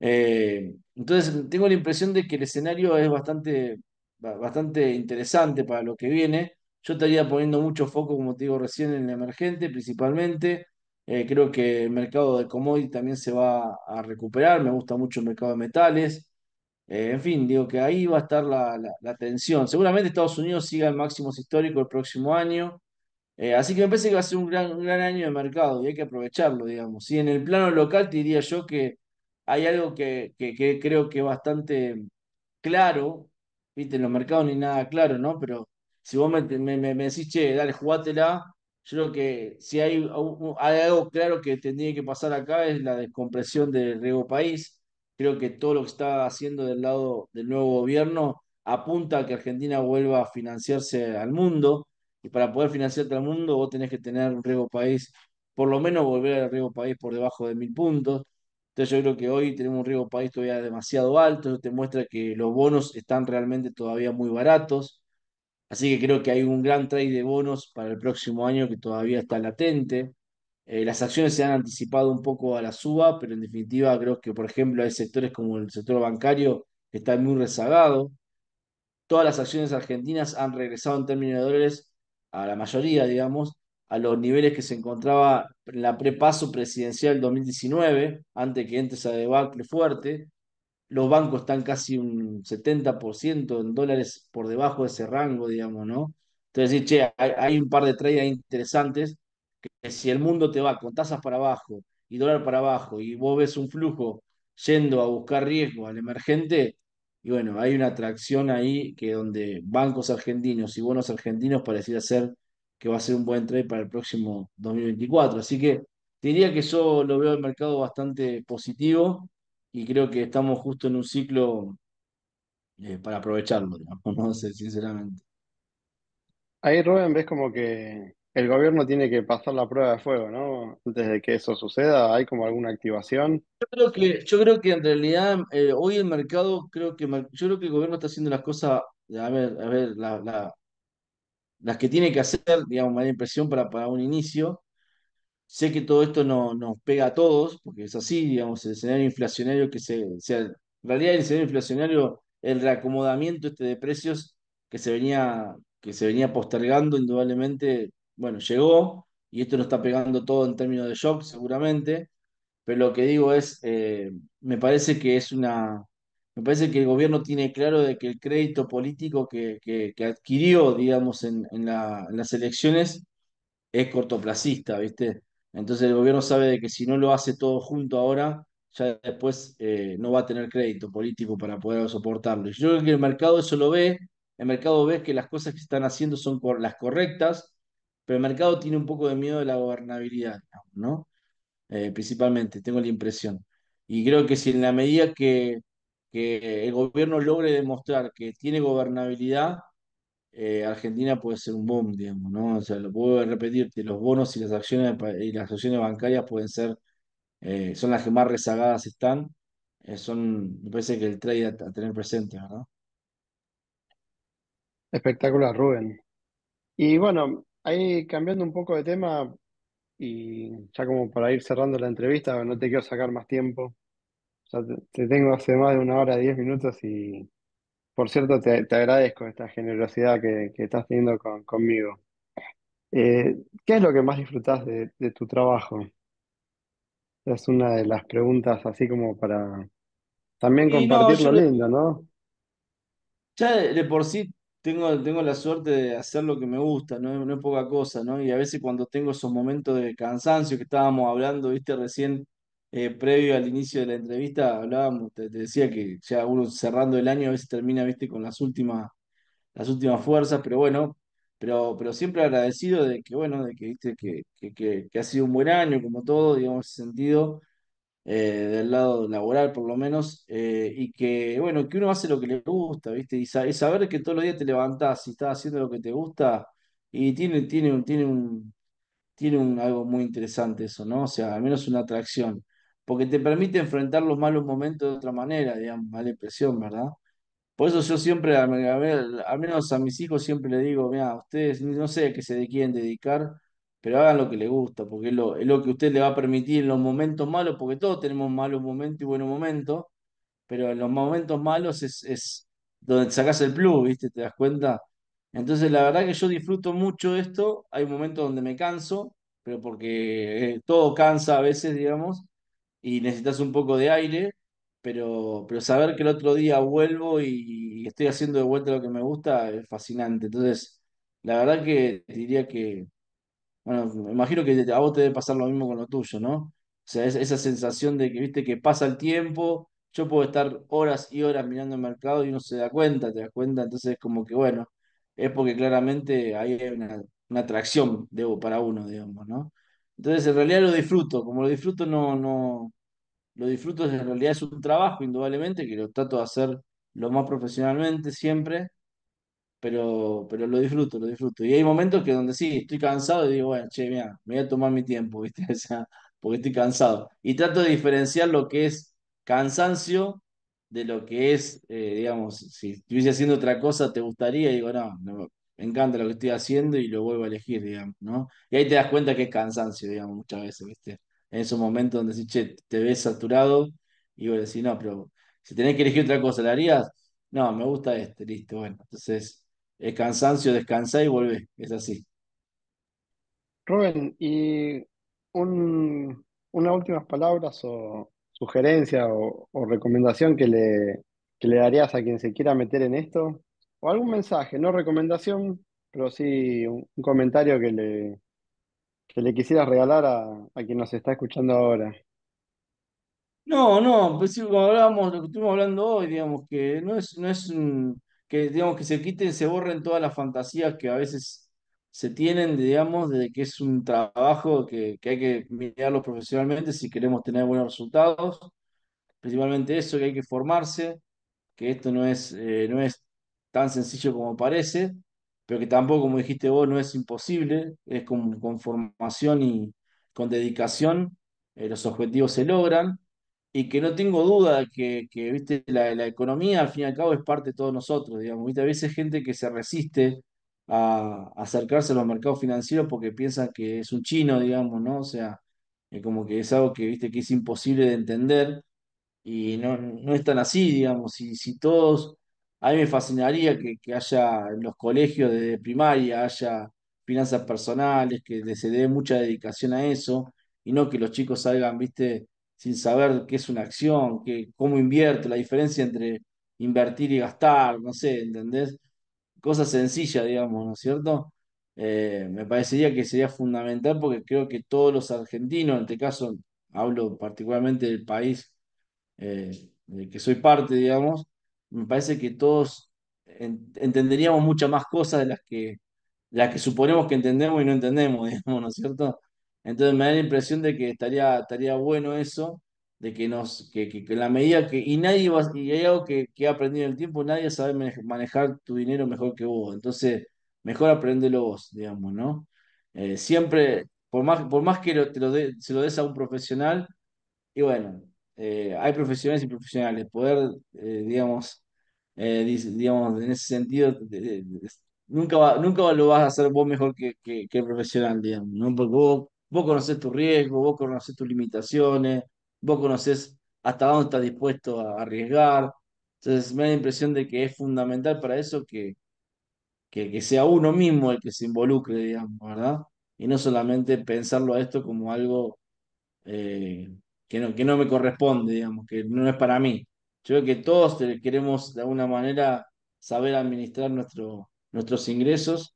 Eh, entonces, tengo la impresión de que el escenario es bastante, bastante interesante para lo que viene. Yo estaría poniendo mucho foco, como te digo recién, en el emergente principalmente. Eh, creo que el mercado de commodities también se va a recuperar. Me gusta mucho el mercado de metales. Eh, en fin, digo que ahí va a estar la, tensión. Seguramente Estados Unidos siga el máximo histórico el próximo año. Eh, así que me parece que va a ser un gran, año de mercado y hay que aprovecharlo, digamos. Y en el plano local te diría yo que hay algo que, creo que es bastante claro, viste, en los mercados ni nada claro, ¿no? Pero si vos me, me, me decís, che, dale, jugátela, yo creo que si hay, hay algo claro que tendría que pasar acá es la descompresión del riego país. Creo que todo lo que está haciendo del lado del nuevo gobierno apunta a que Argentina vuelva a financiarse al mundo y para poder financiar todo el mundo, vos tenés que tener un riego país, por lo menos volver al riego país por debajo de mil puntos. Entonces yo creo que hoy tenemos un riego país todavía demasiado alto, eso te muestra que los bonos están realmente todavía muy baratos. Así que creo que hay un gran trade de bonos para el próximo año que todavía está latente. Eh, las acciones se han anticipado un poco a la suba, pero en definitiva creo que, por ejemplo, hay sectores como el sector bancario que está muy rezagado. Todas las acciones argentinas han regresado en términos de dólares a la mayoría, digamos, a los niveles que se encontraba en la prepaso presidencial 2019, antes que entre a debacle fuerte. Los bancos están casi un 70% en dólares por debajo de ese rango, digamos, ¿no? Entonces, che, hay, un par de traídas interesantes que si el mundo te va con tasas para abajo y dólar para abajo y vos ves un flujo yendo a buscar riesgo al emergente, y bueno, hay una atracción ahí que donde bancos argentinos y bonos argentinos pareciera ser que va a ser un buen trade para el próximo 2024. Así que diría que yo lo veo el mercado bastante positivo y creo que estamos justo en un ciclo eh, para aprovecharlo, digamos, no sé, sinceramente. Ahí, Rubén, ves como que el gobierno tiene que pasar la prueba de fuego, ¿no? Antes de que eso suceda, ¿hay como alguna activación? Yo creo que, yo creo que en realidad eh, hoy el mercado, creo que, yo creo que el gobierno está haciendo las cosas, a ver, a ver, las que tiene que hacer, digamos, me impresión para, para un inicio. Sé que todo esto no, nos pega a todos, porque es así, digamos, el escenario inflacionario que se, sea, en realidad el escenario inflacionario, el reacomodamiento este de precios que se venía, que se venía postergando, indudablemente bueno, llegó y esto lo está pegando todo en términos de shock seguramente, pero lo que digo es, eh, me parece que es una, me parece que el gobierno tiene claro de que el crédito político que, que, adquirió, digamos, en, las elecciones es cortoplacista, ¿viste? Entonces el gobierno sabe de que si no lo hace todo junto ahora, ya después eh, no va a tener crédito político para poder soportarlo. Yo creo que el mercado eso lo ve, el mercado ve que las cosas que están haciendo son las correctas, pero el mercado tiene un poco de miedo de la gobernabilidad, ¿no? Eh, principalmente, tengo la impresión. Y creo que si en la medida que, que el gobierno logre demostrar que tiene gobernabilidad, eh, Argentina puede ser un boom, digamos, ¿no? O sea, lo puedo repetirte, los bonos y las acciones, y las acciones bancarias pueden ser, eh, son las que más rezagadas están, son, me parece que el trade a, a tener presente, ¿verdad? Espectacular, Rubén. Y bueno, Ahí cambiando un poco de tema y ya como para ir cerrando la entrevista, no te quiero sacar más tiempo. Ya te, tengo hace más de una hora, diez minutos y por cierto te, agradezco esta generosidad que, estás teniendo conmigo. Eh, ¿qué es lo que más disfrutás de, tu trabajo? Es una de las preguntas así como para también compartir lo lindo, ¿no? ya de por sí tengo, tengo la suerte de hacer lo que me gusta, ¿no? No es poca cosa, ¿no? Y a veces cuando tengo esos momentos de cansancio que estábamos hablando, viste, recién eh, previo al inicio de la entrevista, hablábamos, te, decía que ya uno cerrando el año a veces termina, viste, con las últimas, las últimas fuerzas, pero bueno, pero, pero siempre agradecido de que, bueno, de que, viste, que, que, que ha sido un buen año, como todo, digamos, sentido. Eh, del lado laboral por lo menos, eh, y que, bueno, que uno hace lo que le gusta, ¿viste? Y, saber que todos los días te levantás y estás haciendo lo que te gusta, y tiene, tiene, un, tiene, un, tiene un, algo muy interesante eso, ¿no? O sea, al menos una atracción, porque te permite enfrentar los malos momentos de otra manera, digamos, mala impresión, ¿verdad? Por eso yo siempre, al menos a mis hijos siempre le digo, mira, ustedes no sé a qué se quieren dedicar, pero hagan lo que les gusta, porque es lo, es lo que usted le va a permitir en los momentos malos, porque todos tenemos malos momentos y buenos momentos, pero en los momentos malos es, es donde te sacas el plus, ¿viste? ¿Te das cuenta? Entonces, la verdad que yo disfruto mucho esto, hay momentos donde me canso, pero porque eh, todo cansa a veces, digamos, y necesitas un poco de aire, pero, pero saber que el otro día vuelvo y estoy haciendo de vuelta lo que me gusta es fascinante. Entonces, la verdad que diría que bueno, imagino que a vos te debe pasar lo mismo con lo tuyo, ¿no? O sea, esa sensación de que, viste, que pasa el tiempo, yo puedo estar horas y horas mirando el mercado y uno se da cuenta, te das cuenta, entonces como que bueno, es porque claramente hay una, atracción para uno, digamos, ¿no? Entonces en realidad lo disfruto, como lo disfruto no, no, lo disfruto en realidad es un trabajo, indudablemente, que lo trato de hacer lo más profesionalmente siempre, pero, pero lo disfruto, lo disfruto. Y hay momentos que donde sí, estoy cansado y digo, bueno, che, mira, me voy a tomar mi tiempo, ¿viste? sea, porque estoy cansado. Y trato de diferenciar lo que es cansancio de lo que es, eh, digamos, si estuviese haciendo otra cosa, te gustaría, y digo, no, me encanta lo que estoy haciendo y lo vuelvo a elegir, digamos, ¿no? Y ahí te das cuenta que es cansancio, digamos, muchas veces, ¿viste? En esos momentos donde sí che, te ves saturado, y vos no, pero si tenés que elegir otra cosa, ¿la harías? No, me gusta este, listo, bueno. Entonces, el cansancio, descansa y vuelve, es así. Rubén, y un, unas últimas palabras o sugerencia o, recomendación que le, le darías a quien se quiera meter en esto, o algún mensaje, no recomendación, pero sí un, comentario que le, que le quisieras regalar a, quien nos está escuchando ahora. No, no, pues sí, como hablábamos, lo que estuvimos hablando hoy, digamos que no es, no es un, que, digamos, que se quiten, se borren todas las fantasías que a veces se tienen, digamos, de que es un trabajo que, hay que mirarlo profesionalmente si queremos tener buenos resultados. Principalmente eso, que hay que formarse, que esto no es, eh, no es tan sencillo como parece, pero que tampoco, como dijiste vos, no es imposible, es con, formación y con dedicación, eh, los objetivos se logran y que no tengo duda que, que ¿viste? La, economía al fin y al cabo es parte de todos nosotros, digamos, A veces gente que se resiste a, acercarse a los mercados financieros porque piensa que es un chino, digamos, ¿no? O sea, como que es algo que, ¿viste? que es imposible de entender y no, no es tan así, digamos, Y si todos, a mí me fascinaría que, que haya en los colegios de primaria, haya finanzas personales, que se dé mucha dedicación a eso y no que los chicos salgan, ¿viste? sin saber qué es una acción, qué, cómo invierto, la diferencia entre invertir y gastar, no sé, ¿entendés? Cosa sencilla, digamos, ¿no es cierto? Eh, me parecería que sería fundamental porque creo que todos los argentinos, en este caso hablo particularmente del país eh, del que soy parte, digamos, me parece que todos entenderíamos muchas más cosas de las que, las que suponemos que entendemos y no entendemos, digamos, ¿no es cierto? Entonces me da la impresión de que estaría, estaría bueno eso, de que nos, que, que, la medida que, y nadie y hay algo que, que he aprendido en el tiempo, nadie sabe manejar tu dinero mejor que vos. Entonces, mejor aprendelo vos, digamos, ¿no? Eh, siempre, por más, por más que te lo se lo des a un profesional, y bueno, eh, hay profesionales y profesionales, poder, eh, digamos, en ese sentido, nunca, nunca lo vas a hacer vos mejor que, que, el profesional, digamos, ¿no? Porque vos Vos conocés tu riesgo, vos conocés tus limitaciones, vos conocés hasta dónde estás dispuesto a arriesgar. Entonces me da la impresión de que es fundamental para eso que, que, sea uno mismo el que se involucre, digamos, ¿verdad? Y no solamente pensarlo a esto como algo eh, que, no, que no me corresponde, digamos, que no es para mí. Yo creo que todos queremos de alguna manera saber administrar nuestro, nuestros ingresos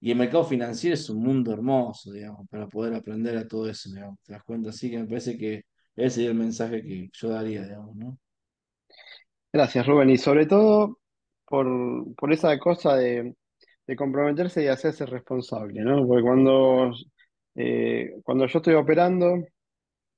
y el mercado financiero es un mundo hermoso, digamos, para poder aprender a todo eso, digamos. Te das cuenta, así que me parece que ese es el mensaje que yo daría, digamos, ¿no? Gracias, Rubén. Y sobre todo por, por esa cosa de, comprometerse y hacerse responsable, ¿no? Porque cuando, eh, cuando yo estoy operando,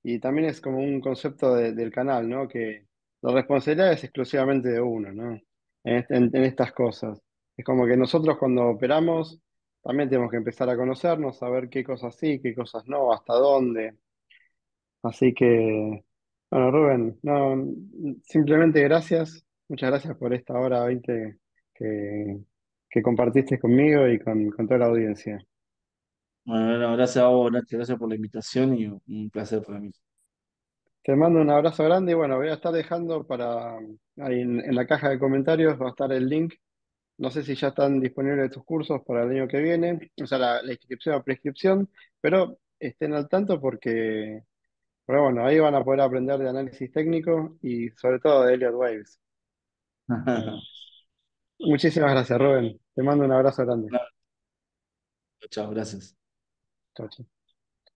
y también es como un concepto del canal, ¿no? Que la responsabilidad es exclusivamente de uno, ¿no? en estas cosas. Es como que nosotros cuando operamos también tenemos que empezar a conocernos, a ver qué cosas sí, qué cosas no, hasta dónde. Así que, bueno, Rubén, no, simplemente gracias, muchas gracias por esta hora 20 que, que compartiste conmigo y con, con toda la audiencia. Bueno, gracias a vos, gracias por la invitación y un placer para mí. Te mando un abrazo grande y bueno, voy a estar dejando para ahí en, en la caja de comentarios, va a estar el link no sé si ya están disponibles tus cursos para el año que viene, o sea, la, inscripción o prescripción, pero estén al tanto porque, bueno, ahí van a poder aprender de análisis técnico y sobre todo de Elliot Waves. Muchísimas gracias, Rubén. Te mando un abrazo grande. Chao, gracias. Chao, chao.